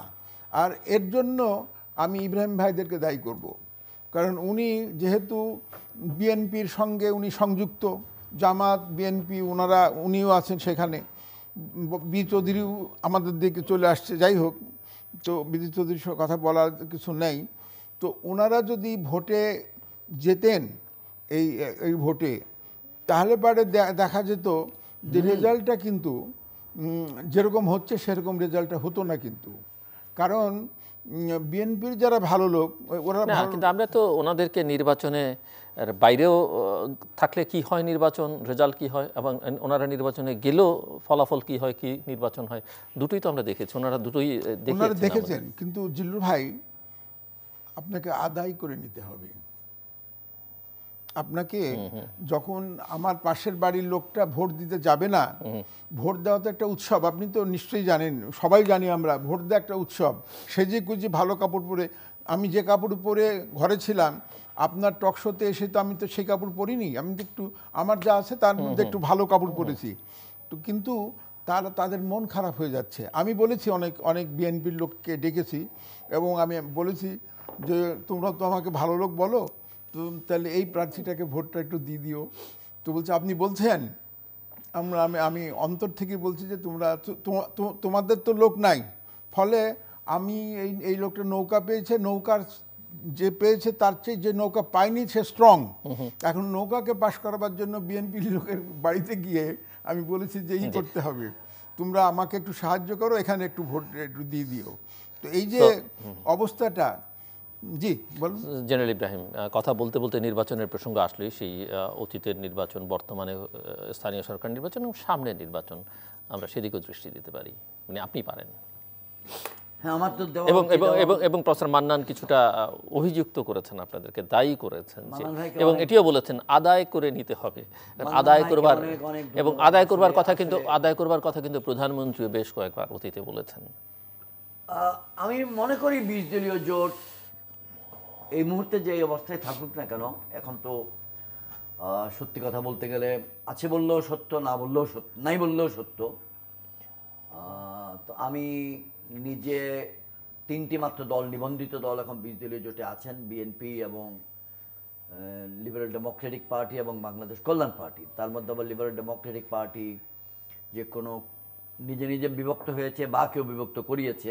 আর এর জন্য আমি ইব্রাহিম ভাইদেরকে দায়ী করব। কারণ উনি যেহেতু বিএনপির সঙ্গে উনি সংযুক্ত জামাত বিএনপি ওনারা উনিও আছেন সেখানে বি চৌধুরীও আমাদের দিকে চলে আসছে যাই হোক তো বিদ্যুৎ চৌধুরীর কথা বলার কিছু নেই তো ওনারা যদি ভোটে যেতেন এই এই ভোটে তাহলে পরে দেখা যেত যে রেজাল্টটা কিন্তু যেরকম হচ্ছে সেরকম রেজাল্টটা হতো না কিন্তু কারণ বিএনপির যারা ভালো লোক ওরা কিন্তু আমরা তো ওনাদেরকে নির্বাচনে বাইরেও থাকলে কি হয় নির্বাচন রেজাল্ট কি হয় এবং ওনারা নির্বাচনে গেলেও ফলাফল কি হয় কি নির্বাচন হয় দুটোই তো আমরা দেখেছি ওনারা দুটোই দেখেছেন কিন্তু জিল্লুর ভাই আপনাকে আদায় করে নিতে হবে আপনাকে যখন আমার পাশের বাড়ির লোকটা ভোট দিতে যাবে না ভোট দেওয়া তো একটা উৎসব আপনি তো নিশ্চয়ই জানেন সবাই জানি আমরা ভোট দেওয়া একটা উৎসব সেজে গুজি ভালো কাপড় পরে আমি যে কাপড় পরে ঘরে ছিলাম আপনার টক শোতে এসে তো আমি তো সেই কাপড় পরিনি আমি তো একটু আমার যা আছে তার মধ্যে একটু ভালো কাপড় পরেছি তো কিন্তু তার তাদের মন খারাপ হয়ে যাচ্ছে আমি বলেছি অনেক অনেক বিএনপির লোককে ডেকেছি এবং আমি বলেছি যে তোমরা তো আমাকে ভালো লোক বলো তো তাহলে এই প্রার্থীটাকে ভোটটা একটু দিয়ে দিও তো বলছে আপনি বলছেন আমরা আমি আমি অন্তর থেকে বলছি যে তোমরা তোমাদের তো লোক নাই ফলে আমি এই এই লোকটা নৌকা পেয়েছে নৌকার যে পেয়েছে তার চেয়ে যে নৌকা পায়নি সে স্ট্রং এখন নৌকাকে পাশ করাবার জন্য বিএনপির লোকের বাড়িতে গিয়ে আমি বলেছি যে এই আচ্ছা। করতে হবে তোমরা আমাকে একটু সাহায্য করো এখানে একটু ভোট একটু দিয়ে দিও তো এই যে অবস্থাটা জি বলুন জেনারেল ইব্রাহিম কথা বলতে বলতে নির্বাচনের প্রসঙ্গ আসলে সেই অতীতের নির্বাচন বর্তমানে স্থানীয় সরকার নির্বাচন এবং সামনের নির্বাচন আমরা সেদিকেও দৃষ্টি দিতে পারি মানে আপনি পারেন হ্যাঁ, এবং মান্নান কিছুটা অভিযুক্ত করেছেন আপনাদেরকে দায়ী করেছেন এবং এটিও বলেছেন আদায় করে নিতে হবে আদায় করবার এবং আদায় করবার কথা কিন্তু আদায় করবার কথা কিন্তু প্রধানমন্ত্রী বেশ কয়েকবার অতীতে বলেছেন আমি মনে করি বিশ দলীয় জোট এই মুহূর্তে যে এই অবস্থায় থাকুক না কেন এখন তো সত্যি কথা বলতে গেলে আছে বললেও সত্য না বললেও সত্য নাই বললেও সত্য তো আমি নিজে তিনটি মাত্র দল নিবন্ধিত দল এখন বিশ দলীয় জোটে আছেন বিএনপি এবং লিবারেল ডেমোক্রেটিক পার্টি এবং বাংলাদেশ কল্যাণ পার্টি তার মধ্যে আবার লিবারেল ডেমোক্রেটিক পার্টি যে কোনো নিজে নিজে বিভক্ত হয়েছে বা কেউ বিভক্ত করিয়েছে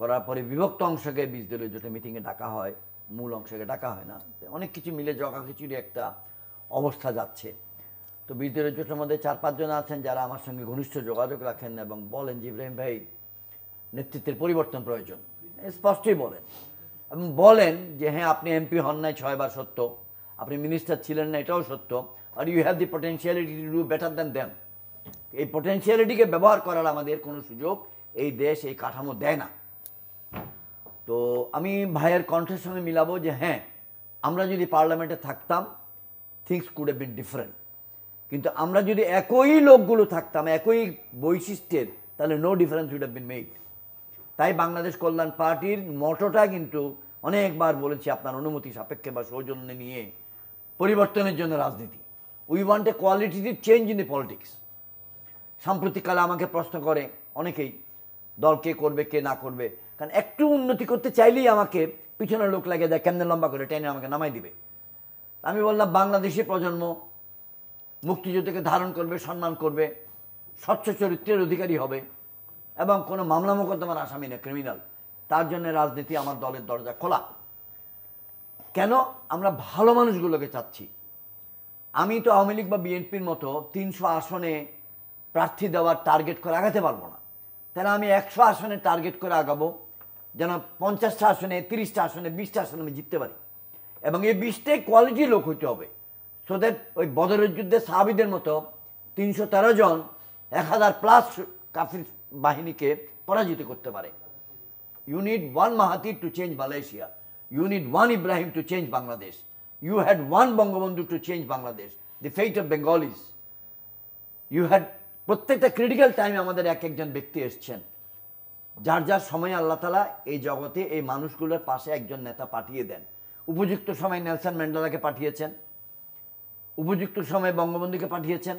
করার পরে বিভক্ত অংশকে বিশ দলীয় জোটে মিটিংয়ে ডাকা হয় মূল অংশকে ডাকা হয় না অনেক কিছু মিলে জগা খিচুড়ি একটা অবস্থা যাচ্ছে তো বীরদের জোটের মধ্যে চার পাঁচজন আছেন যারা আমার সঙ্গে ঘনিষ্ঠ যোগাযোগ রাখেন এবং বলেন যে ইব্রাহিম ভাই নেতৃত্বের পরিবর্তন প্রয়োজন স্পষ্টই বলেন এবং বলেন যে হ্যাঁ আপনি এমপি হন নাই ছয়বার সত্য আপনি মিনিস্টার ছিলেন না এটাও সত্য আর you have the potentiality to do better than them এই পটেন্সিয়ালিটিকে ব্যবহার করার আমাদের কোনো সুযোগ এই দেশ এই কাঠামো দেয় না তো আমি ভাইয়ের কণ্ঠের সঙ্গে মিলাবো যে হ্যাঁ আমরা যদি পার্লামেন্টে থাকতাম things could have been different কিন্তু আমরা যদি একই লোকগুলো থাকতাম একই বৈশিষ্ট্যের তাহলে no difference would have been made তাই বাংলাদেশ কল্যাণ পার্টির মটোটা কিন্তু অনেকবার বলেছি আপনার অনুমতি সাপেক্ষে বা সৌজন্য নিয়ে পরিবর্তনের জন্য রাজনীতি we want a qualitative change in the politics সাম্প্রতিককালে আমাকে প্রশ্ন করে অনেকেই দল কে করবে কে না করবে কারণ একটু উন্নতি করতে চাইলেই আমাকে পিছনে লোক লাগিয়ে দেয় কেমনে লম্বা করে টেনে আমাকে নামাই দিবে আমি বললাম বাংলাদেশি প্রজন্ম মুক্তিযুদ্ধকে ধারণ করবে সম্মান করবে স্বচ্ছ চরিত্রের অধিকারী হবে এবং কোনো মামলা মোকদ্দমার আসামি না ক্রিমিনাল তার জন্য রাজনীতি আমার দলের দরজা খোলা কেন আমরা ভালো মানুষগুলোকে চাচ্ছি আমি তো আওয়ামী লীগ বা বিএনপির মতো তিনশো আসনে প্রার্থী দেওয়ার টার্গেট করে আগাতে পারবো না তাহলে আমি একশো আসনে টার্গেট করে আগাবো যেন পঞ্চাশটা আসনে তিরিশটা আসনে বিশটা আসনে আমি জিততে পারি এবং এই বিশটাই কোয়ালিটি লোক হইতে হবে সো দ্যাট ওই বদরের যুদ্ধে সাহাবিদের মতো তিনশো তেরো জন এক হাজার প্লাস কাফির বাহিনীকে পরাজিত করতে পারে you need one Mahathir to change Malaysia you need one Ibrahim to change Bangladesh you had one Bangabandhu to change Bangladesh the fate of Bengalis you had প্রত্যেকটা ক্রিটিক্যাল টাইমে আমাদের এক একজন ব্যক্তি এসছেন যার যার সময় আল্লাহ তালা এই জগতে এই মানুষগুলোর পাশে একজন নেতা পাঠিয়ে দেন উপযুক্ত সময় নেলসন ম্যান্ডেলাকে পাঠিয়েছেন উপযুক্ত সময়ে বঙ্গবন্ধুকে পাঠিয়েছেন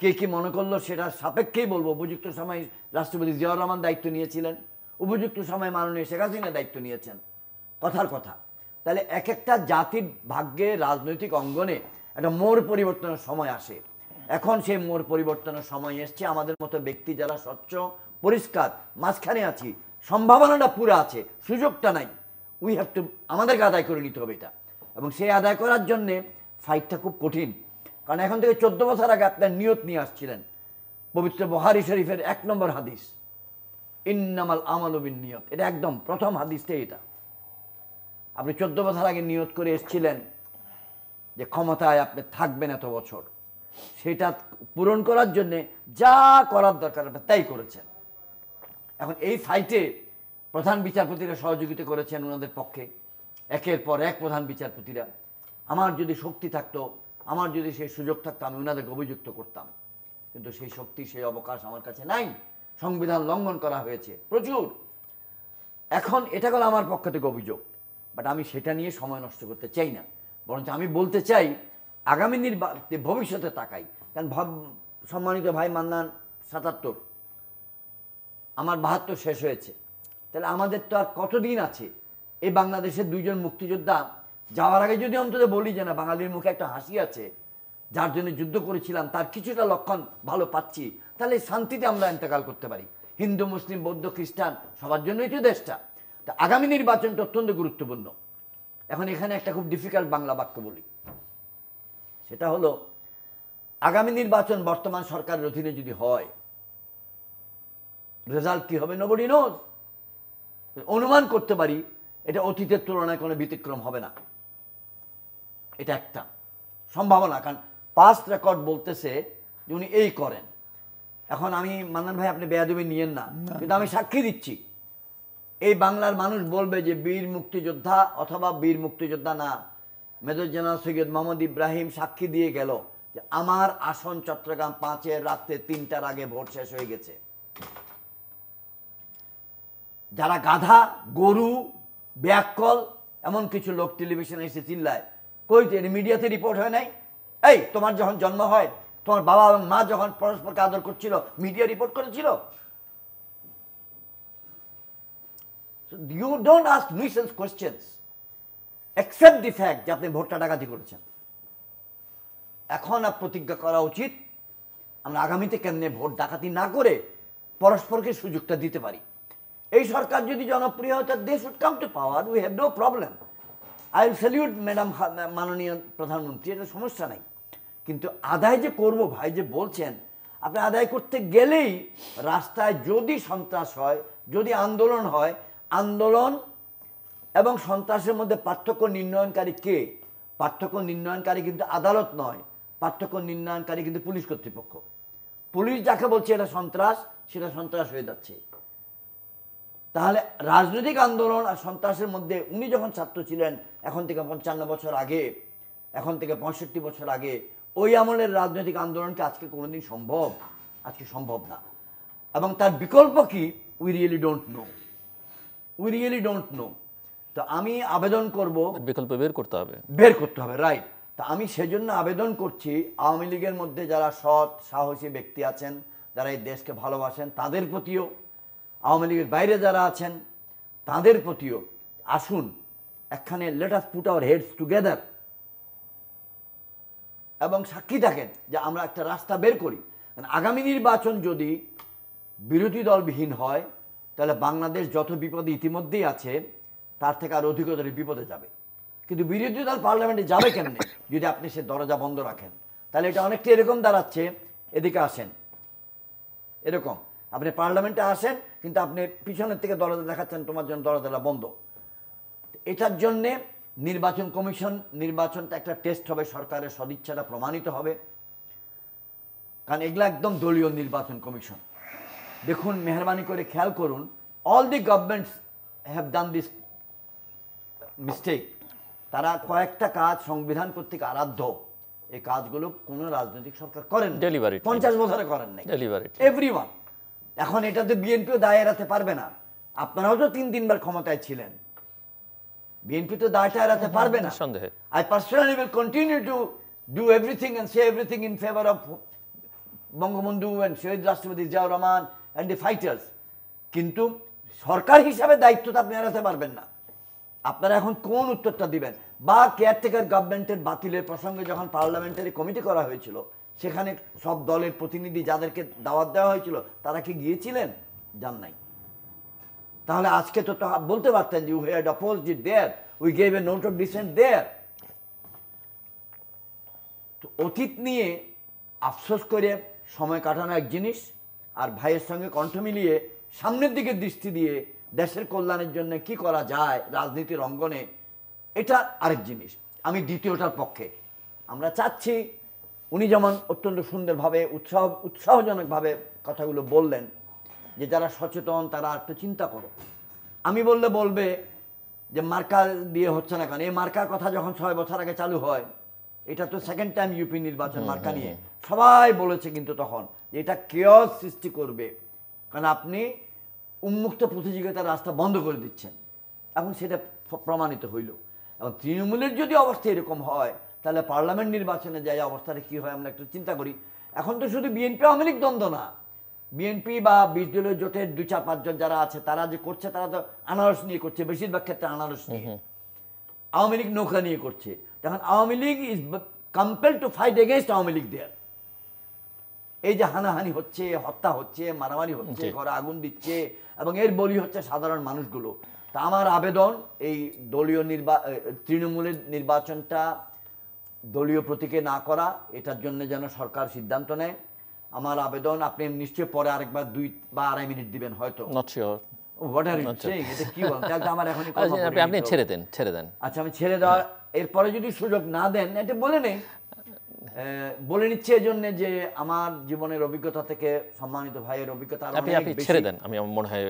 কে কী মনে করলো সেটা সাপেক্ষেই বলবো উপযুক্ত সময় রাষ্ট্রপতি জিয়াউর রহমান দায়িত্ব নিয়েছিলেন উপযুক্ত সময় মাননীয় শেখ হাসিনা দায়িত্ব নিয়েছেন কথার কথা তাহলে এক একটা জাতির ভাগ্যে রাজনৈতিক অঙ্গনে একটা মোড় পরিবর্তনের সময় আসে এখন সেই মোড় পরিবর্তনের সময় এসছে আমাদের মতো ব্যক্তি যারা স্বচ্ছ পরিষ্কার মাঝখানে আছি সম্ভাবনাটা পুরো আছে সুযোগটা নাই উই হ্যাভ টু আমাদেরকে আদায় করে নিতে হবে এটা এবং সেই আদায় করার জন্যে ফাইটটা খুব কঠিন কারণ এখন থেকে চোদ্দ বছর আগে আপনার নিয়ত নিয়ে আসছিলেন পবিত্র বহারি শরীফের এক নম্বর হাদিস ইন্নামাল আমালবিন নিয়ত এটা একদম প্রথম হাদিসটাই এটা আপনি চোদ্দ বছর আগে নিয়ত করে এসছিলেন যে ক্ষমতায় আপনি থাকবেন এত বছর সেটা পূরণ করার জন্যে যা করার দরকার আপনি তাই করেছেন এখন এই ফাইটে প্রধান বিচারপতিরা সহযোগিতা করেছেন ওনাদের পক্ষে একের পর এক প্রধান বিচারপতিরা আমার যদি শক্তি থাকতো আমার যদি সেই সুযোগ থাকতো আমি ওনাদেরকে অভিযুক্ত করতাম কিন্তু সেই শক্তি সেই অবকাশ আমার কাছে নাই সংবিধান লঙ্ঘন করা হয়েছে প্রচুর এখন এটা গেল আমার পক্ষ থেকে অভিযোগ বাট আমি সেটা নিয়ে সময় নষ্ট করতে চাই না বরঞ্চ আমি বলতে চাই আগামী নির্বাচন ভবিষ্যতে তাকাই কারণ সম্মানিত ভাই মান্নান সাতাত্তর আমার বাহাত্তর শেষ হয়েছে তাহলে আমাদের তো আর কতদিন আছে এই বাংলাদেশের দুইজন মুক্তিযোদ্ধা যাওয়ার আগে যদি অন্তত বলি যে না বাঙালির মুখে একটা হাসি আছে যার জন্য যুদ্ধ করেছিলাম তার কিছুটা লক্ষণ ভালো পাচ্ছি তাহলে শান্তিতে আমরা এন্তেকাল করতে পারি হিন্দু মুসলিম বৌদ্ধ খ্রিস্টান সবার জন্যই তো দেশটা তা আগামী নির্বাচনটা অত্যন্ত গুরুত্বপূর্ণ এখন এখানে একটা খুব ডিফিকাল্ট বাংলা বাক্য বলি সেটা হলো আগামী নির্বাচন বর্তমান সরকারের অধীনে যদি হয় রেজাল্ট কী হবে নবডি নোজ অনুমান করতে পারি এটা অতীতের তুলনায় কোনো ব্যতিক্রম হবে না এটা একটা সম্ভাবনা কারণ পাস্ট রেকর্ড বলতেছে যে উনি এই করেন এখন আমি মান্নান ভাই আপনি বেয়াদবি নিয়েন না কিন্তু আমি সাক্ষী দিচ্ছি এই বাংলার মানুষ বলবে যে বীর মুক্তিযোদ্ধা অথবা বীর মুক্তিযোদ্ধা না মেজর জেনারেল সৈয়দ মোহাম্মদ ইব্রাহিম সাক্ষী দিয়ে গেল যে আমার আসন চট্টগ্রাম পাঁচের রাত্রে তিনটার আগে ভোট শেষ হয়ে গেছে যারা গাধা গরু ব্যাককল এমন কিছু লোক টেলিভিশনে এসে চিল্লায় কই যে মিডিয়াতে রিপোর্ট হয় নাই এই তোমার যখন জন্ম হয় তোমার বাবা এবং মা যখন পরস্পরকে আদর করছিল মিডিয়া রিপোর্ট করেছিল you don't ask nuisance questions accept the fact যে আপনি ভোটটা ডাকাতি করেছেন এখন আর প্রতিজ্ঞা করা উচিত আমরা আগামীতে কেমনে ভোট ডাকাতি না করে পরস্পরকে সুযোগটা দিতে পারি এই সরকার যদি জনপ্রিয় হয় তার দেশ would come to power we have no problem I will salute madam মাননীয় প্রধানমন্ত্রী এটা সমস্যা নাই কিন্তু আদায় যে করব ভাই যে বলছেন আপনি আদায় করতে গেলেই রাস্তায় যদি সন্ত্রাস হয় যদি আন্দোলন হয় আন্দোলন এবং সন্ত্রাসের মধ্যে পার্থক্য নির্ণয়নকারী কে পার্থক্য নির্ণয়নকারী কিন্তু আদালত নয় পার্থক্য নির্ণয়নকারী কিন্তু পুলিশ কর্তৃপক্ষ পুলিশ যাকে বলছে এটা সন্ত্রাস সেটা সন্ত্রাস হয়ে যাচ্ছে তাহলে রাজনৈতিক আন্দোলন আর সন্ত্রাসের মধ্যে উনি যখন ছাত্র ছিলেন এখন থেকে পঞ্চান্ন বছর আগে এখন থেকে পঁয়ষট্টি বছর আগে ওই আমলের রাজনৈতিক আন্দোলনকে আজকে কোনোদিন সম্ভব আজকে সম্ভব না এবং তার বিকল্প কি we really don't know we really don't know তো আমি আবেদন করব বিকল্প বের করতে হবে বের করতে হবে রাইট তা আমি সেজন্য আবেদন করছি আওয়ামী লীগের মধ্যে যারা সৎ সাহসী ব্যক্তি আছেন যারা এই দেশকে ভালোবাসেন তাদের প্রতিও আওয়ামী লীগের বাইরে যারা আছেন তাদের প্রতিও আসুন একখানে us put our heads together এবং সাক্ষী থাকেন যে আমরা একটা রাস্তা বের করি আগামী নির্বাচন যদি বিরোধী দলবিহীন হয় তাহলে বাংলাদেশ যত বিপদে ইতিমধ্যেই আছে তার থেকে আর অধিকতর বিপদে যাবে কিন্তু বিরোধী দল পার্লামেন্টে যাবে কেমনে যদি আপনি সে দরজা বন্ধ রাখেন তাহলে এটা অনেকটা এরকম দাঁড়াচ্ছে এদিকে আসেন এরকম আপনি পার্লামেন্টে আসেন কিন্তু আপনি পিছনের থেকে দরজা দেখাচ্ছেন তোমার জন্য দরজাটা বন্ধ এটার জন্যে নির্বাচন কমিশন নির্বাচনটা একটা টেস্ট হবে সরকারের সদিচ্ছাটা প্রমাণিত হবে কারণ এগুলো একদম দলীয় নির্বাচন কমিশন দেখুন মেহরবানি করে খেয়াল করুন all the governments have done this mistake তারা কয়েকটা কাজ সংবিধান কর্তৃক আরাধ্য এই কাজগুলো কোনো রাজনৈতিক সরকার করেন ডেলিভারি পঞ্চাশ বছরে করেন নাই ডেলিভারি এভরি ওয়ান এখন এটাতে বিএনপিও দায় এড়াতে পারবে না আপনারাও তো তিন তিনবার ক্ষমতায় ছিলেন বিএনপি তো দায়টা এড়াতে হ্যাঁ, পারবে না সন্দেহে I personally will continue to do everything and say everything in favour of Bangabandhu and শহীদ রাষ্ট্রপতি Ziaur Rahman and the fighters কিন্তু সরকার হিসাবে দায়িত্ব তো আপনি এড়াতে পারবেন না আপনারা এখন কোন উত্তরটা দিবেন বা কেয়ারটেকার গভর্নমেন্টের বাতিলের প্রসঙ্গে যখন পার্লামেন্টারি কমিটি করা হয়েছিল সেখানে সব দলের প্রতিনিধি যাদেরকে দাওয়াত দেওয়া হয়েছিল তারা কি গিয়েছিলেন যান নাই তাহলে আজকে তো বলতে পারতেন যে you had opposite there we gave a note of dissent there তো অতীত নিয়ে আফসোস করে সময় কাটানো এক জিনিস আর ভাইয়ের সঙ্গে কণ্ঠ মিলিয়ে সামনের দিকে দৃষ্টি দিয়ে দেশের কল্যাণের জন্য কি করা যায় রাজনীতির অঙ্গনে এটা আরেক জিনিস আমি দ্বিতীয়টার পক্ষে আমরা চাচ্ছি উনি যেমন অত্যন্ত সুন্দরভাবে উৎসাহ উৎসাহজনকভাবে কথাগুলো বললেন যে যারা সচেতন তারা একটু চিন্তা করো আমি বললে বলবে যে মার্কা দিয়ে হচ্ছে না কেন এই মার্কার কথা যখন ছয় বছর আগে চালু হয় এটা তো সেকেন্ড টাইম ইউপি নির্বাচন মার্কা নিয়ে সবাই বলেছে কিন্তু তখন যে এটা কেয়স সৃষ্টি করবে কারণ আপনি উন্মুক্ত প্রতিযোগিতার রাস্তা বন্ধ করে দিচ্ছেন এখন সেটা প্রমাণিত হইল এবং তৃণমূলের যদি অবস্থা এরকম হয় তাহলে পার্লামেন্ট নির্বাচনে যাই অবস্থাটা কী হয় আমরা একটু চিন্তা করি এখন তো শুধু বিএনপি আওয়ামী লীগ দ্বন্দ্ব না বিএনপি বা বিশ দলীয় জোটের দু চার পাঁচজন যারা আছে তারা যে করছে তারা তো আনারস নিয়ে করছে বেশিরভাগ ক্ষেত্রে আনারস নিয়ে আওয়ামী লীগ নৌকা নিয়ে করছে তখন Awami League is compel to fight against Awami League there এই যে হানাহানি হচ্ছে হত্যা হচ্ছে মারামারি হচ্ছে ঘরে আগুন দিচ্ছে এবং এর বলি হচ্ছে সাধারণ মানুষগুলো তা আমার আবেদন এই দলীয় নির্বা তৃণমূলের নির্বাচনটা দলীয় প্রতীকে না করা এটার জন্য যেন সরকার সিদ্ধান্ত নেয় আমার আবেদন আপনি নিশ্চয়ই পরে আরেকবার দুই বা আড়াই মিনিট দিবেন হয়তো আপনি ছেড়ে দেন ছেড়ে দেন আচ্ছা আমি ছেড়ে দেওয়া হ্যাঁ। এরপরে যদি সুযোগ না দেন এটা বলে নেই বলে নিচ্ছে এই যে আমার জীবনের অভিজ্ঞতা থেকে সম্মানিত ভাইয়ের অভিজ্ঞতা আপনি ছেড়ে দেন আমি আমার মনে হয়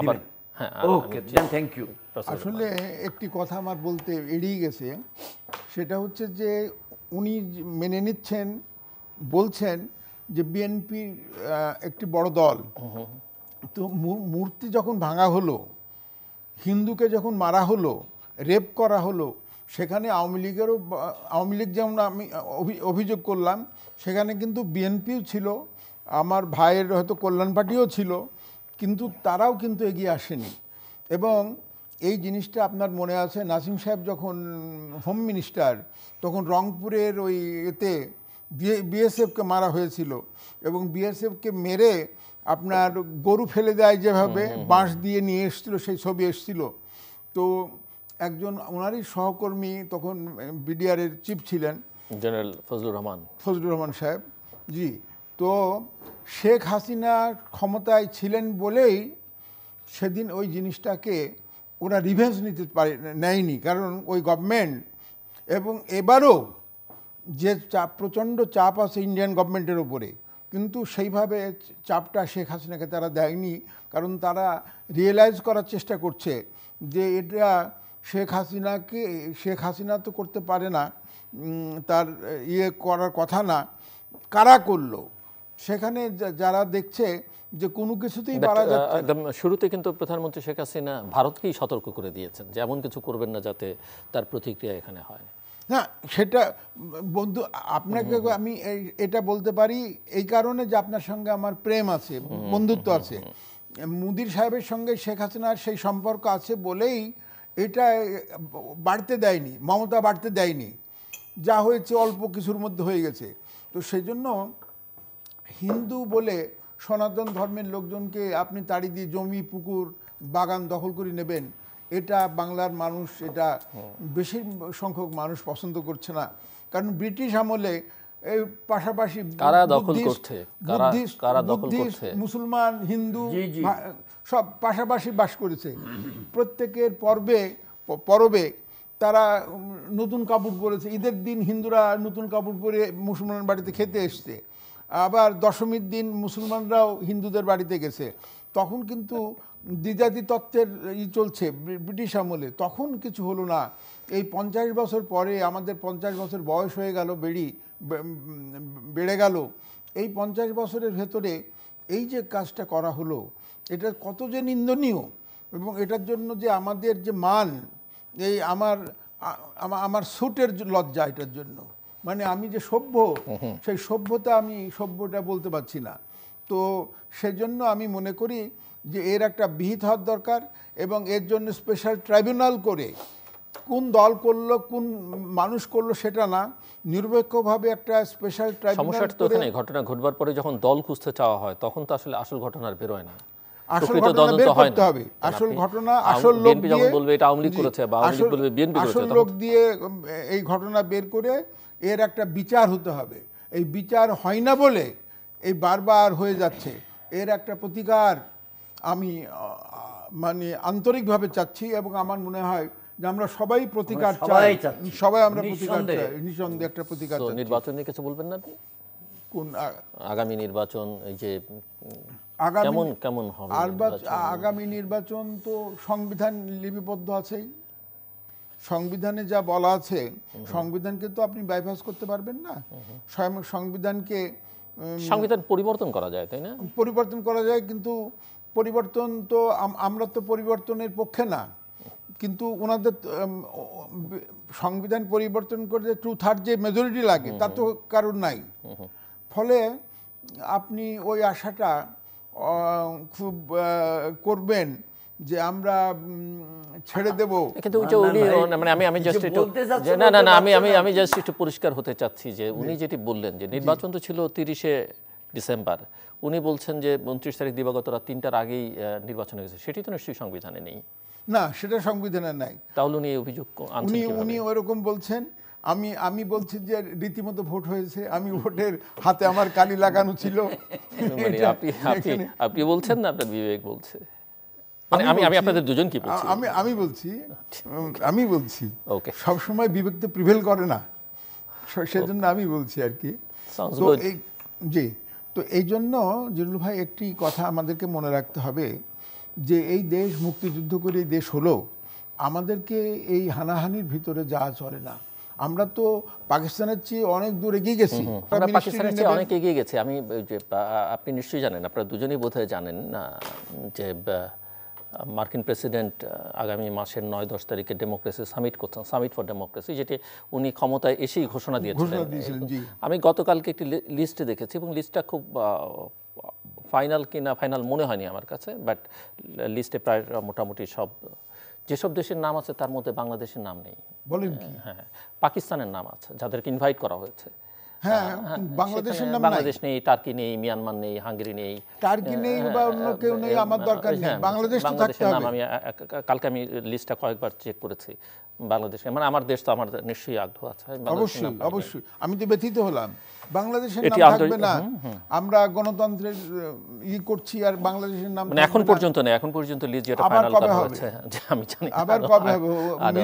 আবার হ্যাঁ ওকে দেন থ্যাংক ইউ আসলে একটি কথা আমার বলতে এড়িয়ে গেছে সেটা হচ্ছে যে উনি মেনে নিচ্ছেন বলছেন যে বিএনপি একটি বড় দল তো মূর্তি যখন ভাঙা হলো হিন্দুকে যখন মারা হলো রেপ করা হলো সেখানে আওয়ামী লীগেরও আওয়ামী লীগ যেমন আমি অভিযোগ করলাম সেখানে কিন্তু বিএনপিও ছিল আমার ভাইয়ের হয়তো কল্যাণ পার্টিও ছিল কিন্তু তারাও কিন্তু এগিয়ে আসেনি এবং এই জিনিসটা আপনার মনে আছে নাসিম সাহেব যখন হোম মিনিস্টার তখন রংপুরের ওই এতে বিএসএফকে মারা হয়েছিল এবং বিএসএফকে মেরে আপনার গরু ফেলে দেয় যেভাবে বাঁশ দিয়ে নিয়ে এসছিল সেই ছবি এসছিল তো একজন ওনারই সহকর্মী তখন বিডিআরের চিফ ছিলেন জেনারেল ফজলুর রহমান ফজলুর রহমান সাহেব জি তো শেখ হাসিনা ক্ষমতায় ছিলেন বলেই সেদিন ওই জিনিসটাকে ওরা রিভেঞ্জ নিতে পারে নেয়নি কারণ ওই গভর্নমেন্ট এবং এবারও যে চাপ প্রচণ্ড চাপ আছে ইন্ডিয়ান গভর্নমেন্টের ওপরে কিন্তু সেইভাবে চাপটা শেখ হাসিনাকে তারা দেয়নি কারণ তারা রিয়েলাইজ করার চেষ্টা করছে যে এটা শেখ হাসিনাকে শেখ হাসিনা তো করতে পারে না তার ইয়ে করার কথা না কারা করলো সেখানে যারা দেখছে যে কোনো কিছুতেই পারা যাচ্ছে একদম শুরুতে কিন্তু প্রধানমন্ত্রী শেখ হাসিনা ভারতকেই সতর্ক করে দিয়েছেন যে এমন কিছু করবেন না যাতে তার প্রতিক্রিয়া এখানে হয় না সেটা বন্ধু আপনাকে আমি এটা বলতে পারি এই কারণে যে আপনার সঙ্গে আমার প্রেম আছে বন্ধুত্ব আছে মুদির সাহেবের সঙ্গে শেখ হাসিনার সেই সম্পর্ক আছে বলেই এটা বাড়তে দেয়নি মমতা বাড়তে দেয়নি যা হয়েছে অল্প কিছুর মধ্যে হয়ে গেছে তো সেই জন্য হিন্দু বলে সনাতন ধর্মের লোকজনকে আপনি তাড়ি দিয়ে জমি পুকুর বাগান দখল করে নেবেন এটা বাংলার মানুষ এটা বেশি সংখ্যক মানুষ পছন্দ করছে না কারণ ব্রিটিশ আমলে এই পাশাপাশি মুসলমান হিন্দু সব পাশাপাশি বাস করেছে প্রত্যেকের পর্বে পরবে তারা নতুন কাপড় পরেছে ঈদের দিন হিন্দুরা নতুন কাপড় পরে মুসলমান বাড়িতে খেতে এসছে আবার দশমীর দিন মুসলমানরাও হিন্দুদের বাড়িতে গেছে তখন কিন্তু দ্বিজাতি তত্ত্বের ই চলছে ব্রিটিশ আমলে তখন কিছু হলো না এই পঞ্চাশ বছর পরে আমাদের পঞ্চাশ বছর বয়স হয়ে গেল বেড়ি বেড়ে গেল এই পঞ্চাশ বছরের ভেতরে এই যে কাজটা করা হলো এটা কত যে নিন্দনীয় এবং এটার জন্য যে আমাদের যে মান এই আমার আমার সুটের লজ্জা এটার জন্য মানে আমি যে সভ্য সেই সভ্যতা আমি সভ্যটা বলতে পারছি না তো সেজন্য আমি মনে করি যে এর একটা বিহিত হওয়ার দরকার এবং এর জন্য স্পেশাল ট্রাইব্যুনাল করে কোন দল করলো কোন মানুষ করলো সেটা না নিরপেক্ষভাবে একটা স্পেশাল ট্রাইব্যুনাল তো এখানে ঘটনা ঘটবার পরে যখন দল খুঁজতে চাওয়া হয় তখন তো আসলে আসল ঘটনার বেরোয় না আসল ঘটনা বের করতে হবে আসল ঘটনা আসল লোক দিয়ে এই ঘটনা বের করে এর একটা বিচার হতে হবে এই বিচার হয় না বলে এই বারবার হয়ে যাচ্ছে এর একটা প্রতিকার আমি মানে আন্তরিকভাবে চাচ্ছি এবং আমার মনে হয় যে আমরা সবাই প্রতিকার চাই সবাই আমরা প্রতিকার চাই নিঃসন্দেহে একটা প্রতিকার চাই নির্বাচন নিয়ে কিছু বলবেন না কোন আগামী নির্বাচন এই যে আগামী কেমন কেমন হবে আগামী নির্বাচন তো সংবিধান লিপিবদ্ধ আছেই সংবিধানে যা বলা আছে সংবিধানকে তো আপনি বাইপাস করতে পারবেন না স্বয়ং সংবিধানকে সংবিধান পরিবর্তন করা যায় তাই না পরিবর্তন করা যায় কিন্তু পরিবর্তন তো আমরা তো পরিবর্তনের পক্ষে না কিন্তু ওনাদের সংবিধান পরিবর্তন করে টু থার্ড যে মেজরিটি লাগে তা তো কারণ নাই ফলে আপনি ওই আশাটা খুব করবেন যে আমরা ছেড়ে দেব কিন্তু উনি মানে আমি আমি জাস্ট একটু না না না আমি আমি আমি জাস্ট একটু পরিষ্কার হতে চাচ্ছি যে উনি যেটি বললেন যে নির্বাচন তো ছিল তিরিশে ডিসেম্বর উনি বলছেন যে উনত্রিশ তারিখ দিবাগত রাত তিনটার আগেই নির্বাচন হয়েছে সেটি তো নিশ্চয়ই সংবিধানে নেই না সেটা সংবিধানে নাই তাহলে উনি অভিযোগ উনি উনি ওরকম বলছেন আমি আমি বলছি যে রীতিমতো ভোট হয়েছে আমি ভোটের হাতে আমার কালি লাগানো ছিল মানে আপনি বলছেন না আপনার বিবেক বলছে মানে আমি আমি আপনাদের বলছি আমি আমি বলছি আমি বলছি ওকে বিবেক তো প্রিভেল করে না সেজন্য আমি বলছি আর কি তো জি তো এই জন্য জিরুল ভাই একটি কথা আমাদেরকে মনে রাখতে হবে যে এই দেশ মুক্তিযুদ্ধ করে দেশ হলো আমাদেরকে এই হানাহানির ভিতরে যা চলে না আমরা তো পাকিস্তানের চেয়ে অনেক দূর এগিয়ে গেছি আমরা পাকিস্তানের চেয়ে অনেক এগিয়ে গেছি আমি আপনি নিশ্চয়ই জানেন আপনারা দুজনেই বোধহয় জানেন না যে মার্কিন প্রেসিডেন্ট আগামী মাসের নয় দশ তারিখে ডেমোক্রেসি সামিট করছেন সামিট ফর ডেমোক্রেসি যেটি উনি ক্ষমতায় এসেই ঘোষণা দিয়েছিলেন আমি গতকালকে একটি লিস্ট দেখেছি এবং লিস্টটা খুব ফাইনাল কিনা ফাইনাল মনে হয়নি আমার কাছে বাট লিস্টে প্রায় মোটামুটি সব যেসব দেশের নাম আছে তার মধ্যে বাংলাদেশের নাম নেই বলেন হ্যাঁ, হ্যাঁ পাকিস্তানের নাম আছে যাদেরকে ইনভাইট করা হয়েছে হ্যাঁ, বাংলাদেশের নাম বাংলাদেশ নেই টার্কি নেই মিয়ানমার নেই হাঙ্গেরি নেই টার্কি নেই বা অন্য কেউ নেই আমার দরকার নেই হ্যাঁ, বাংলাদেশ তো থাকতে হবে আমি কালকে আমি লিস্টটা কয়েকবার চেক করেছি বাংলাদেশ মানে আমার দেশ তো আমার নিশ্চয়ই আগ্রহ আছে অবশ্যই অবশ্যই আমি তো ব্যথিত হলাম বাংলাদেশের নাম থাকবে না আমরা গণতন্ত্রের ই করছি আর বাংলাদেশের নাম মানে এখন পর্যন্ত না এখন পর্যন্ত লিস্ট যেটা ফাইনাল করা হয়েছে আমি জানি আবার কবে হবে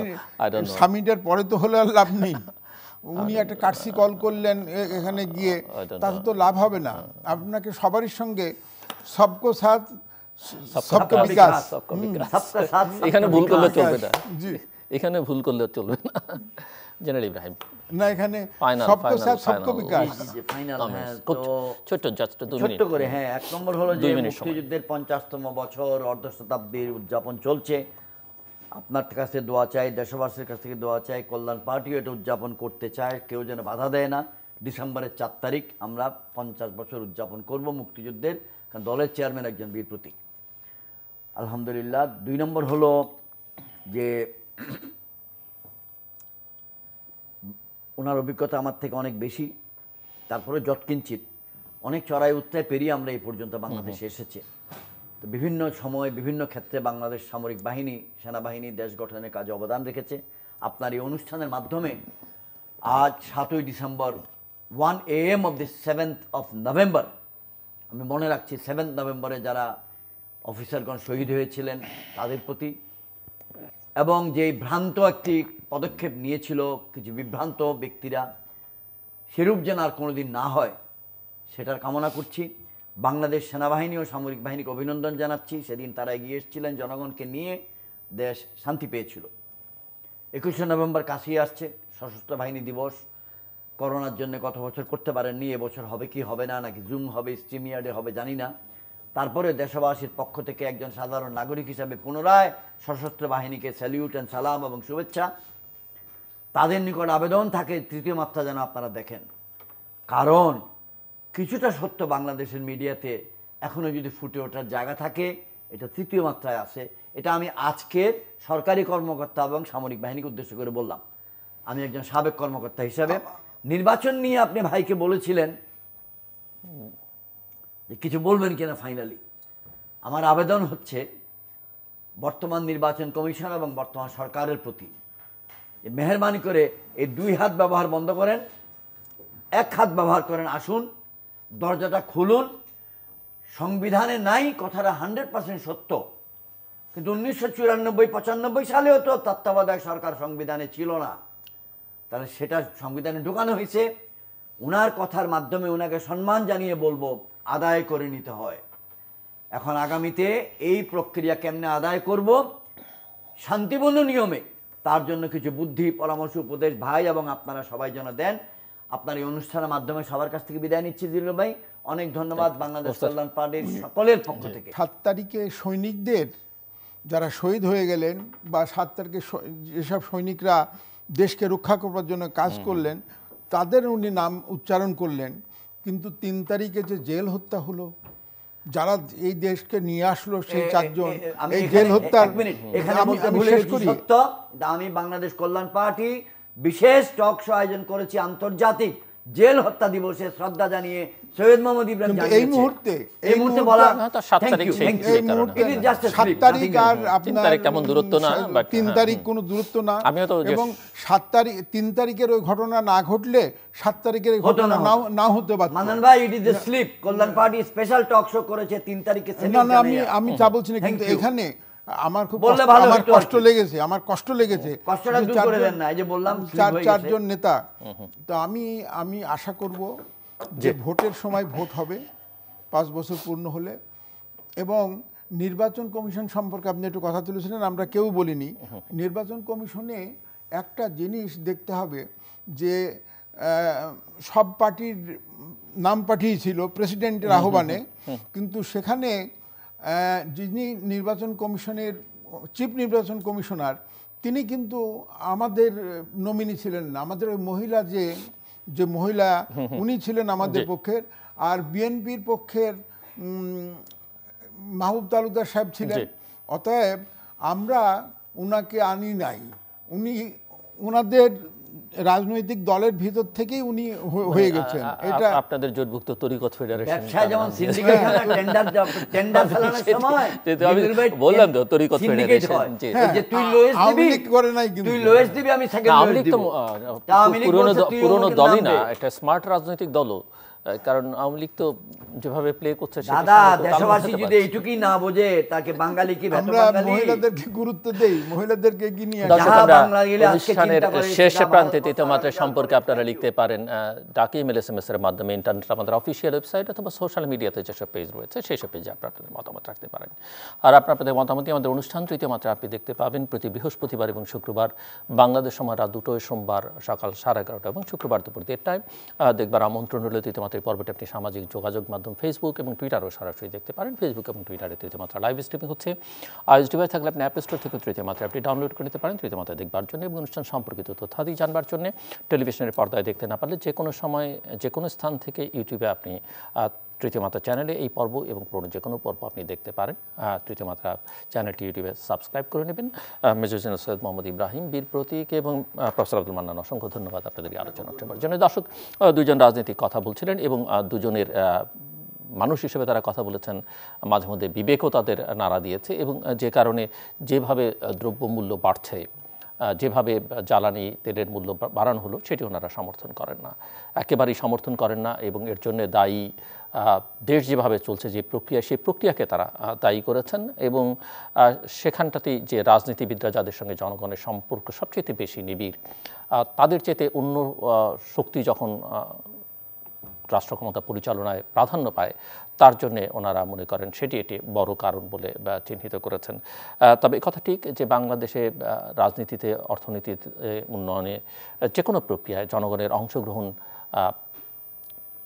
সামিটের পরে তো হলে আর লাভ নেই উনি একটা কাটসি কল করলেন এখানে গিয়ে হ্যাঁ, হ্যাঁ, তাতে হ্যাঁ। তো লাভ হবে না আপনাকে সবারই সঙ্গে সবকো সাথ সবকো বিকাশ এখানে ভুল করলে চলবে না জি এখানে ভুল করলে চলবে না জেনারেল ইব্রাহিম না এখানে সবকো সাথ সবকো বিকাশ ছোট জাস্ট দুই মিনিট ছোট করে হ্যাঁ এক নম্বর হলো যে মুক্তিযুদ্ধের পঞ্চাশতম বছর অর্ধশতাব্দীর উদযাপন চলছে আপনার কাছে দোয়া চাই দেশবাসীর কাছ থেকে দোয়া চাই কল্যাণ পার্টিও এটা উদযাপন করতে চায় কেউ যেন বাধা দেয় না ডিসেম্বরের চার তারিখ আমরা পঞ্চাশ বছর উদযাপন করব মুক্তিযুদ্ধের কারণ দলের চেয়ারম্যান একজন বীর প্রতীক আলহামদুলিল্লাহ দুই নম্বর হলো যে ওনার অভিজ্ঞতা আমার থেকে অনেক বেশি তারপরে যৎকিঞ্চিত অনেক চড়াই উত্তায় পেরিয়ে আমরা এই পর্যন্ত বাংলাদেশে এসেছে তো বিভিন্ন সময় বিভিন্ন ক্ষেত্রে বাংলাদেশ সামরিক বাহিনী সেনাবাহিনী দেশ গঠনের কাজে অবদান রেখেছে আপনার এই অনুষ্ঠানের মাধ্যমে আজ সাতই December one a m of the seventh of November আমি মনে রাখছি সেভেন্থ নভেম্বরে যারা অফিসারগণ শহীদ হয়েছিলেন তাদের প্রতি এবং যে ভ্রান্ত একটি পদক্ষেপ নিয়েছিল কিছু বিভ্রান্ত ব্যক্তিরা সেরূপ যেন আর কোনো দিন না হয় সেটার কামনা করছি বাংলাদেশ সেনাবাহিনী ও সামরিক বাহিনীকে অভিনন্দন জানাচ্ছি সেদিন তারা এগিয়ে এসেছিলেন জনগণকে নিয়ে দেশ শান্তি পেয়েছিল একুশে নভেম্বর কাছেই আসছে সশস্ত্র বাহিনী দিবস করোনার জন্য কত বছর করতে পারেননি এবছর হবে কি হবে না নাকি জুম হবে ইয়ার্ডে হবে জানি না তারপরে দেশবাসীর পক্ষ থেকে একজন সাধারণ নাগরিক হিসাবে পুনরায় সশস্ত্র বাহিনীকে স্যালিউট অ্যান্ড সালাম এবং শুভেচ্ছা তাদের নিকট আবেদন থাকে তৃতীয় মাত্রা যেন আপনারা দেখেন কারণ কিছুটা সত্য বাংলাদেশের মিডিয়াতে এখনও যদি ফুটে ওঠার জায়গা থাকে এটা তৃতীয় মাত্রায় আছে এটা আমি আজকের সরকারি কর্মকর্তা এবং সামরিক বাহিনীকে উদ্দেশ্য করে বললাম আমি একজন সাবেক কর্মকর্তা হিসাবে নির্বাচন নিয়ে আপনি ভাইকে বলেছিলেন যে কিছু বলবেন কিনা ফাইনালি আমার আবেদন হচ্ছে বর্তমান নির্বাচন কমিশন এবং বর্তমান সরকারের প্রতি মেহরবানি করে এই দুই হাত ব্যবহার বন্ধ করেন এক হাত ব্যবহার করেন আসুন দরজাটা খুলুন সংবিধানে নাই কথাটা হান্ড্রেড পার্সেন্ট সত্য কিন্তু উনিশশো চুরানব্বই পঁচানব্বই সালেও তো তত্ত্বাবধায়ক সরকার সংবিধানে ছিল না তাহলে সেটা সংবিধানে ঢুকানো হয়েছে ওনার কথার মাধ্যমে ওনাকে সম্মান জানিয়ে বলবো আদায় করে নিতে হয় এখন আগামীতে এই প্রক্রিয়া কেমনে আদায় করব শান্তিপূর্ণ নিয়মে তার জন্য কিছু বুদ্ধি পরামর্শ উপদেশ ভাই এবং আপনারা সবাই যেন দেন আপনার এই অনুষ্ঠানের মাধ্যমে সবার কাছ থেকে বিদায় নিচ্ছি দিল ভাই অনেক ধন্যবাদ বাংলাদেশ কল্যাণ পার্টির সকলের পক্ষ থেকে সাত তারিখে সৈনিকদের যারা শহীদ হয়ে গেলেন বা সাত তারিখে যেসব সৈনিকরা দেশকে রক্ষা করবার জন্য কাজ করলেন তাদের উনি নাম উচ্চারণ করলেন কিন্তু তিন তারিখে যে জেল হত্যা হলো যারা এই দেশকে নিয়ে আসলো সেই চারজন এই জেল হত্যা আমি বাংলাদেশ কল্যাণ পার্টি বিশেষ টক শো আয়োজন করেছি আন্তর্জাতিক জেল হত্যা দিবসে শ্রদ্ধা জানিয়ে সৈয়দ মোহাম্মদ ইব্রাহিম এই মুহূর্তে এই মুহূর্তে বলা তারিখ আর আপনার তেমন দূরত্ব না তিন হ্যাঁ। তারিখ কোনো দূরত্ব না এবং সাত তারিখ তিন তারিখের ওই ঘটনা না ঘটলে সাত তারিখের ঘটনা নাও না হতে পারত মানন ভাই it is the slip Kalyan party special talk show করেছে তিন তারিখে না না আমি আমি যা বলছি না কিন্তু এখানে আমার খুব আমার কষ্ট লেগেছে আমার কষ্ট লেগেছে চার চারজন নেতা তো আমি আমি আশা করব যে ভোটের সময় ভোট হবে পাঁচ বছর পূর্ণ হলে এবং নির্বাচন কমিশন সম্পর্কে আপনি একটু কথা তুলেছিলেন আমরা কেউ বলিনি নির্বাচন কমিশনে একটা জিনিস দেখতে হবে যে সব পার্টির নাম পাঠিয়েছিল প্রেসিডেন্টের আহ্বানে কিন্তু সেখানে যিনি নির্বাচন কমিশনের চিফ নির্বাচন কমিশনার তিনি কিন্তু আমাদের নমিনি ছিলেন না আমাদের ওই মহিলা যে যে মহিলা উনি ছিলেন আমাদের পক্ষের আর বিএনপির পক্ষের মাহবুব তালুকদার সাহেব ছিলেন অতএব আমরা উনাকে আনি নাই উনি ওনাদের রাজনৈতিক দলের ভিতর থেকেই উনি মানে, হয়ে গেছেন এটা আপনাদের জোটভুক্ত তরিকত ফেডারেশন ব্যবসা যেমন সিন্ডিকেট টেন্ডার টেন্ডার সময় আমি বললাম তো তরিকত ফেডারেশন হ্যাঁ, যে তুই লোয়েস্ট দিবি আমি সেকেন্ড দলই না একটা স্মার্ট রাজনৈতিক দলও কারণ আওয়ামী লীগ তো যেভাবে প্লে করছে দাদা দেশবাসী যদি এইটুকুই না বোঝে তাকে বাঙালি কি আমরা মহিলাদেরকে গুরুত্ব দেই মহিলাদেরকে কি নিয়ে শেষ প্রান্তে তিতমাত্রা সম্পর্কে আপনারা লিখতে পারেন ডাকি ইমেল এস এম এস এর মাধ্যমে ইন্টারনেট আমাদের অফিসিয়াল ওয়েবসাইট অথবা সোশ্যাল মিডিয়াতে যেসব পেজ রয়েছে সেসব পেজে আপনারা আপনাদের মতামত রাখতে পারেন আর আপনাদের মতামতই আমাদের অনুষ্ঠান তৃতীয় মাত্রা আপনি দেখতে পাবেন প্রতি বৃহস্পতিবার এবং শুক্রবার বাংলাদেশ সময় রাত দুটোয় সোমবার সকাল সাড়ে এগারোটা এবং শুক্রবার দুপুর দেড়টায় দেখবার আমন্ত্রণ রইল তৃতীয় আমাদের পর্বটি আপনি সামাজিক যোগাযোগ মাধ্যম ফেসবুক এবং টুইটারও সরাসরি দেখতে পারেন ফেসবুক এবং টুইটারে তৃতীয় মাত্রা লাইভ স্ট্রিমিং হচ্ছে আইএস ডিভাইস থাকলে আপনি অ্যাপ স্টোর থেকে তৃতীয় মাত্রা আপনি ডাউনলোড করে নিতে পারেন তৃতীয় মাত্রা দেখবার জন্য এবং অনুষ্ঠান সম্পর্কিত তথ্যাদি জানবার জন্য টেলিভিশনের পর্দায় দেখতে না পারলে যে কোনো সময় যে কোনো স্থান থেকে ইউটিউবে আপনি তৃতীয় মাত্রা চ্যানেলে এই পর্ব এবং পুরনো যে কোনো পর্ব আপনি দেখতে পারেন তৃতীয় মাত্রা চ্যানেলটি ইউটিউবে সাবস্ক্রাইব করে নেবেন মেজর জেনারেল সৈয়দ মোহাম্মদ ইব্রাহিম বীর প্রতীক এবং প্রফেসর আব্দুল মান্নান অসংখ্য ধন্যবাদ আপনাদেরকে আলোচনা করার জন্য দর্শক দুজন রাজনীতিক কথা বলছিলেন এবং দুজনের মানুষ হিসেবে তারা কথা বলেছেন মাঝে মধ্যে বিবেকও তাদের নাড়া দিয়েছে এবং যে কারণে যেভাবে দ্রব্যমূল্য বাড়ছে যেভাবে জ্বালানি তেলের মূল্য বাড়ানো হলো সেটি ওনারা সমর্থন করেন না একেবারেই সমর্থন করেন না এবং এর জন্য দায়ী দেশ যেভাবে চলছে যে প্রক্রিয়া সেই প্রক্রিয়াকে তারা দায়ী করেছেন এবং সেখানটাতেই যে রাজনীতিবিদরা যাদের সঙ্গে জনগণের সম্পর্ক সবচেয়ে বেশি নিবিড় তাদের চেতে অন্য শক্তি যখন রাষ্ট্র ক্ষমতা পরিচালনায় প্রাধান্য পায় তার জন্যে ওনারা মনে করেন সেটি এটি বড় কারণ বলে চিহ্নিত করেছেন তবে কথা ঠিক যে বাংলাদেশে রাজনীতিতে অর্থনীতিতে উন্নয়নে যে কোনো প্রক্রিয়ায় জনগণের অংশগ্রহণ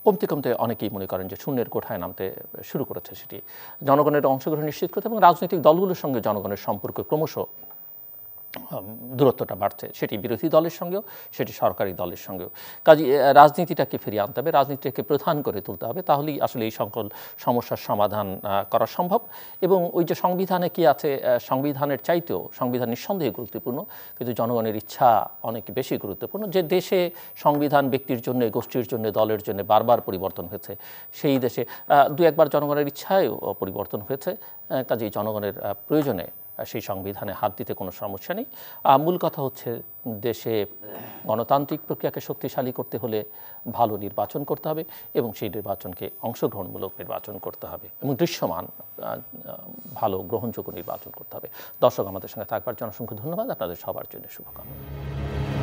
কমতে কমতে অনেকেই মনে করেন যে শূন্যের কোঠায় নামতে শুরু করেছে সেটি জনগণের অংশগ্রহণ নিশ্চিত করতে এবং রাজনৈতিক দলগুলোর সঙ্গে জনগণের সম্পর্ক ক্রমশ দূরত্বটা বাড়ছে সেটি বিরোধী দলের সঙ্গেও সেটি সরকারি দলের সঙ্গেও কাজে রাজনীতিটাকে ফিরিয়ে আনতে হবে রাজনীতিটাকে প্রধান করে তুলতে হবে তাহলেই আসলে এই সকল সমস্যার সমাধান করা সম্ভব এবং ওই যে সংবিধানে কি আছে সংবিধানের চাইতেও সংবিধান নিঃসন্দেহে গুরুত্বপূর্ণ কিন্তু জনগণের ইচ্ছা অনেক বেশি গুরুত্বপূর্ণ যে দেশে সংবিধান ব্যক্তির জন্য গোষ্ঠীর জন্য দলের জন্য বারবার পরিবর্তন হয়েছে সেই দেশে দু একবার জনগণের ইচ্ছায়ও পরিবর্তন হয়েছে কাজেই জনগণের প্রয়োজনে সেই সংবিধানে হাত দিতে কোনো সমস্যা নেই মূল কথা হচ্ছে দেশে গণতান্ত্রিক প্রক্রিয়াকে শক্তিশালী করতে হলে ভালো নির্বাচন করতে হবে এবং সেই নির্বাচনকে অংশগ্রহণমূলক নির্বাচন করতে হবে এবং দৃশ্যমান ভালো গ্রহণযোগ্য নির্বাচন করতে হবে দর্শক আমাদের সঙ্গে থাকবার জন্য অসংখ্য ধন্যবাদ আপনাদের সবার জন্য শুভকামনা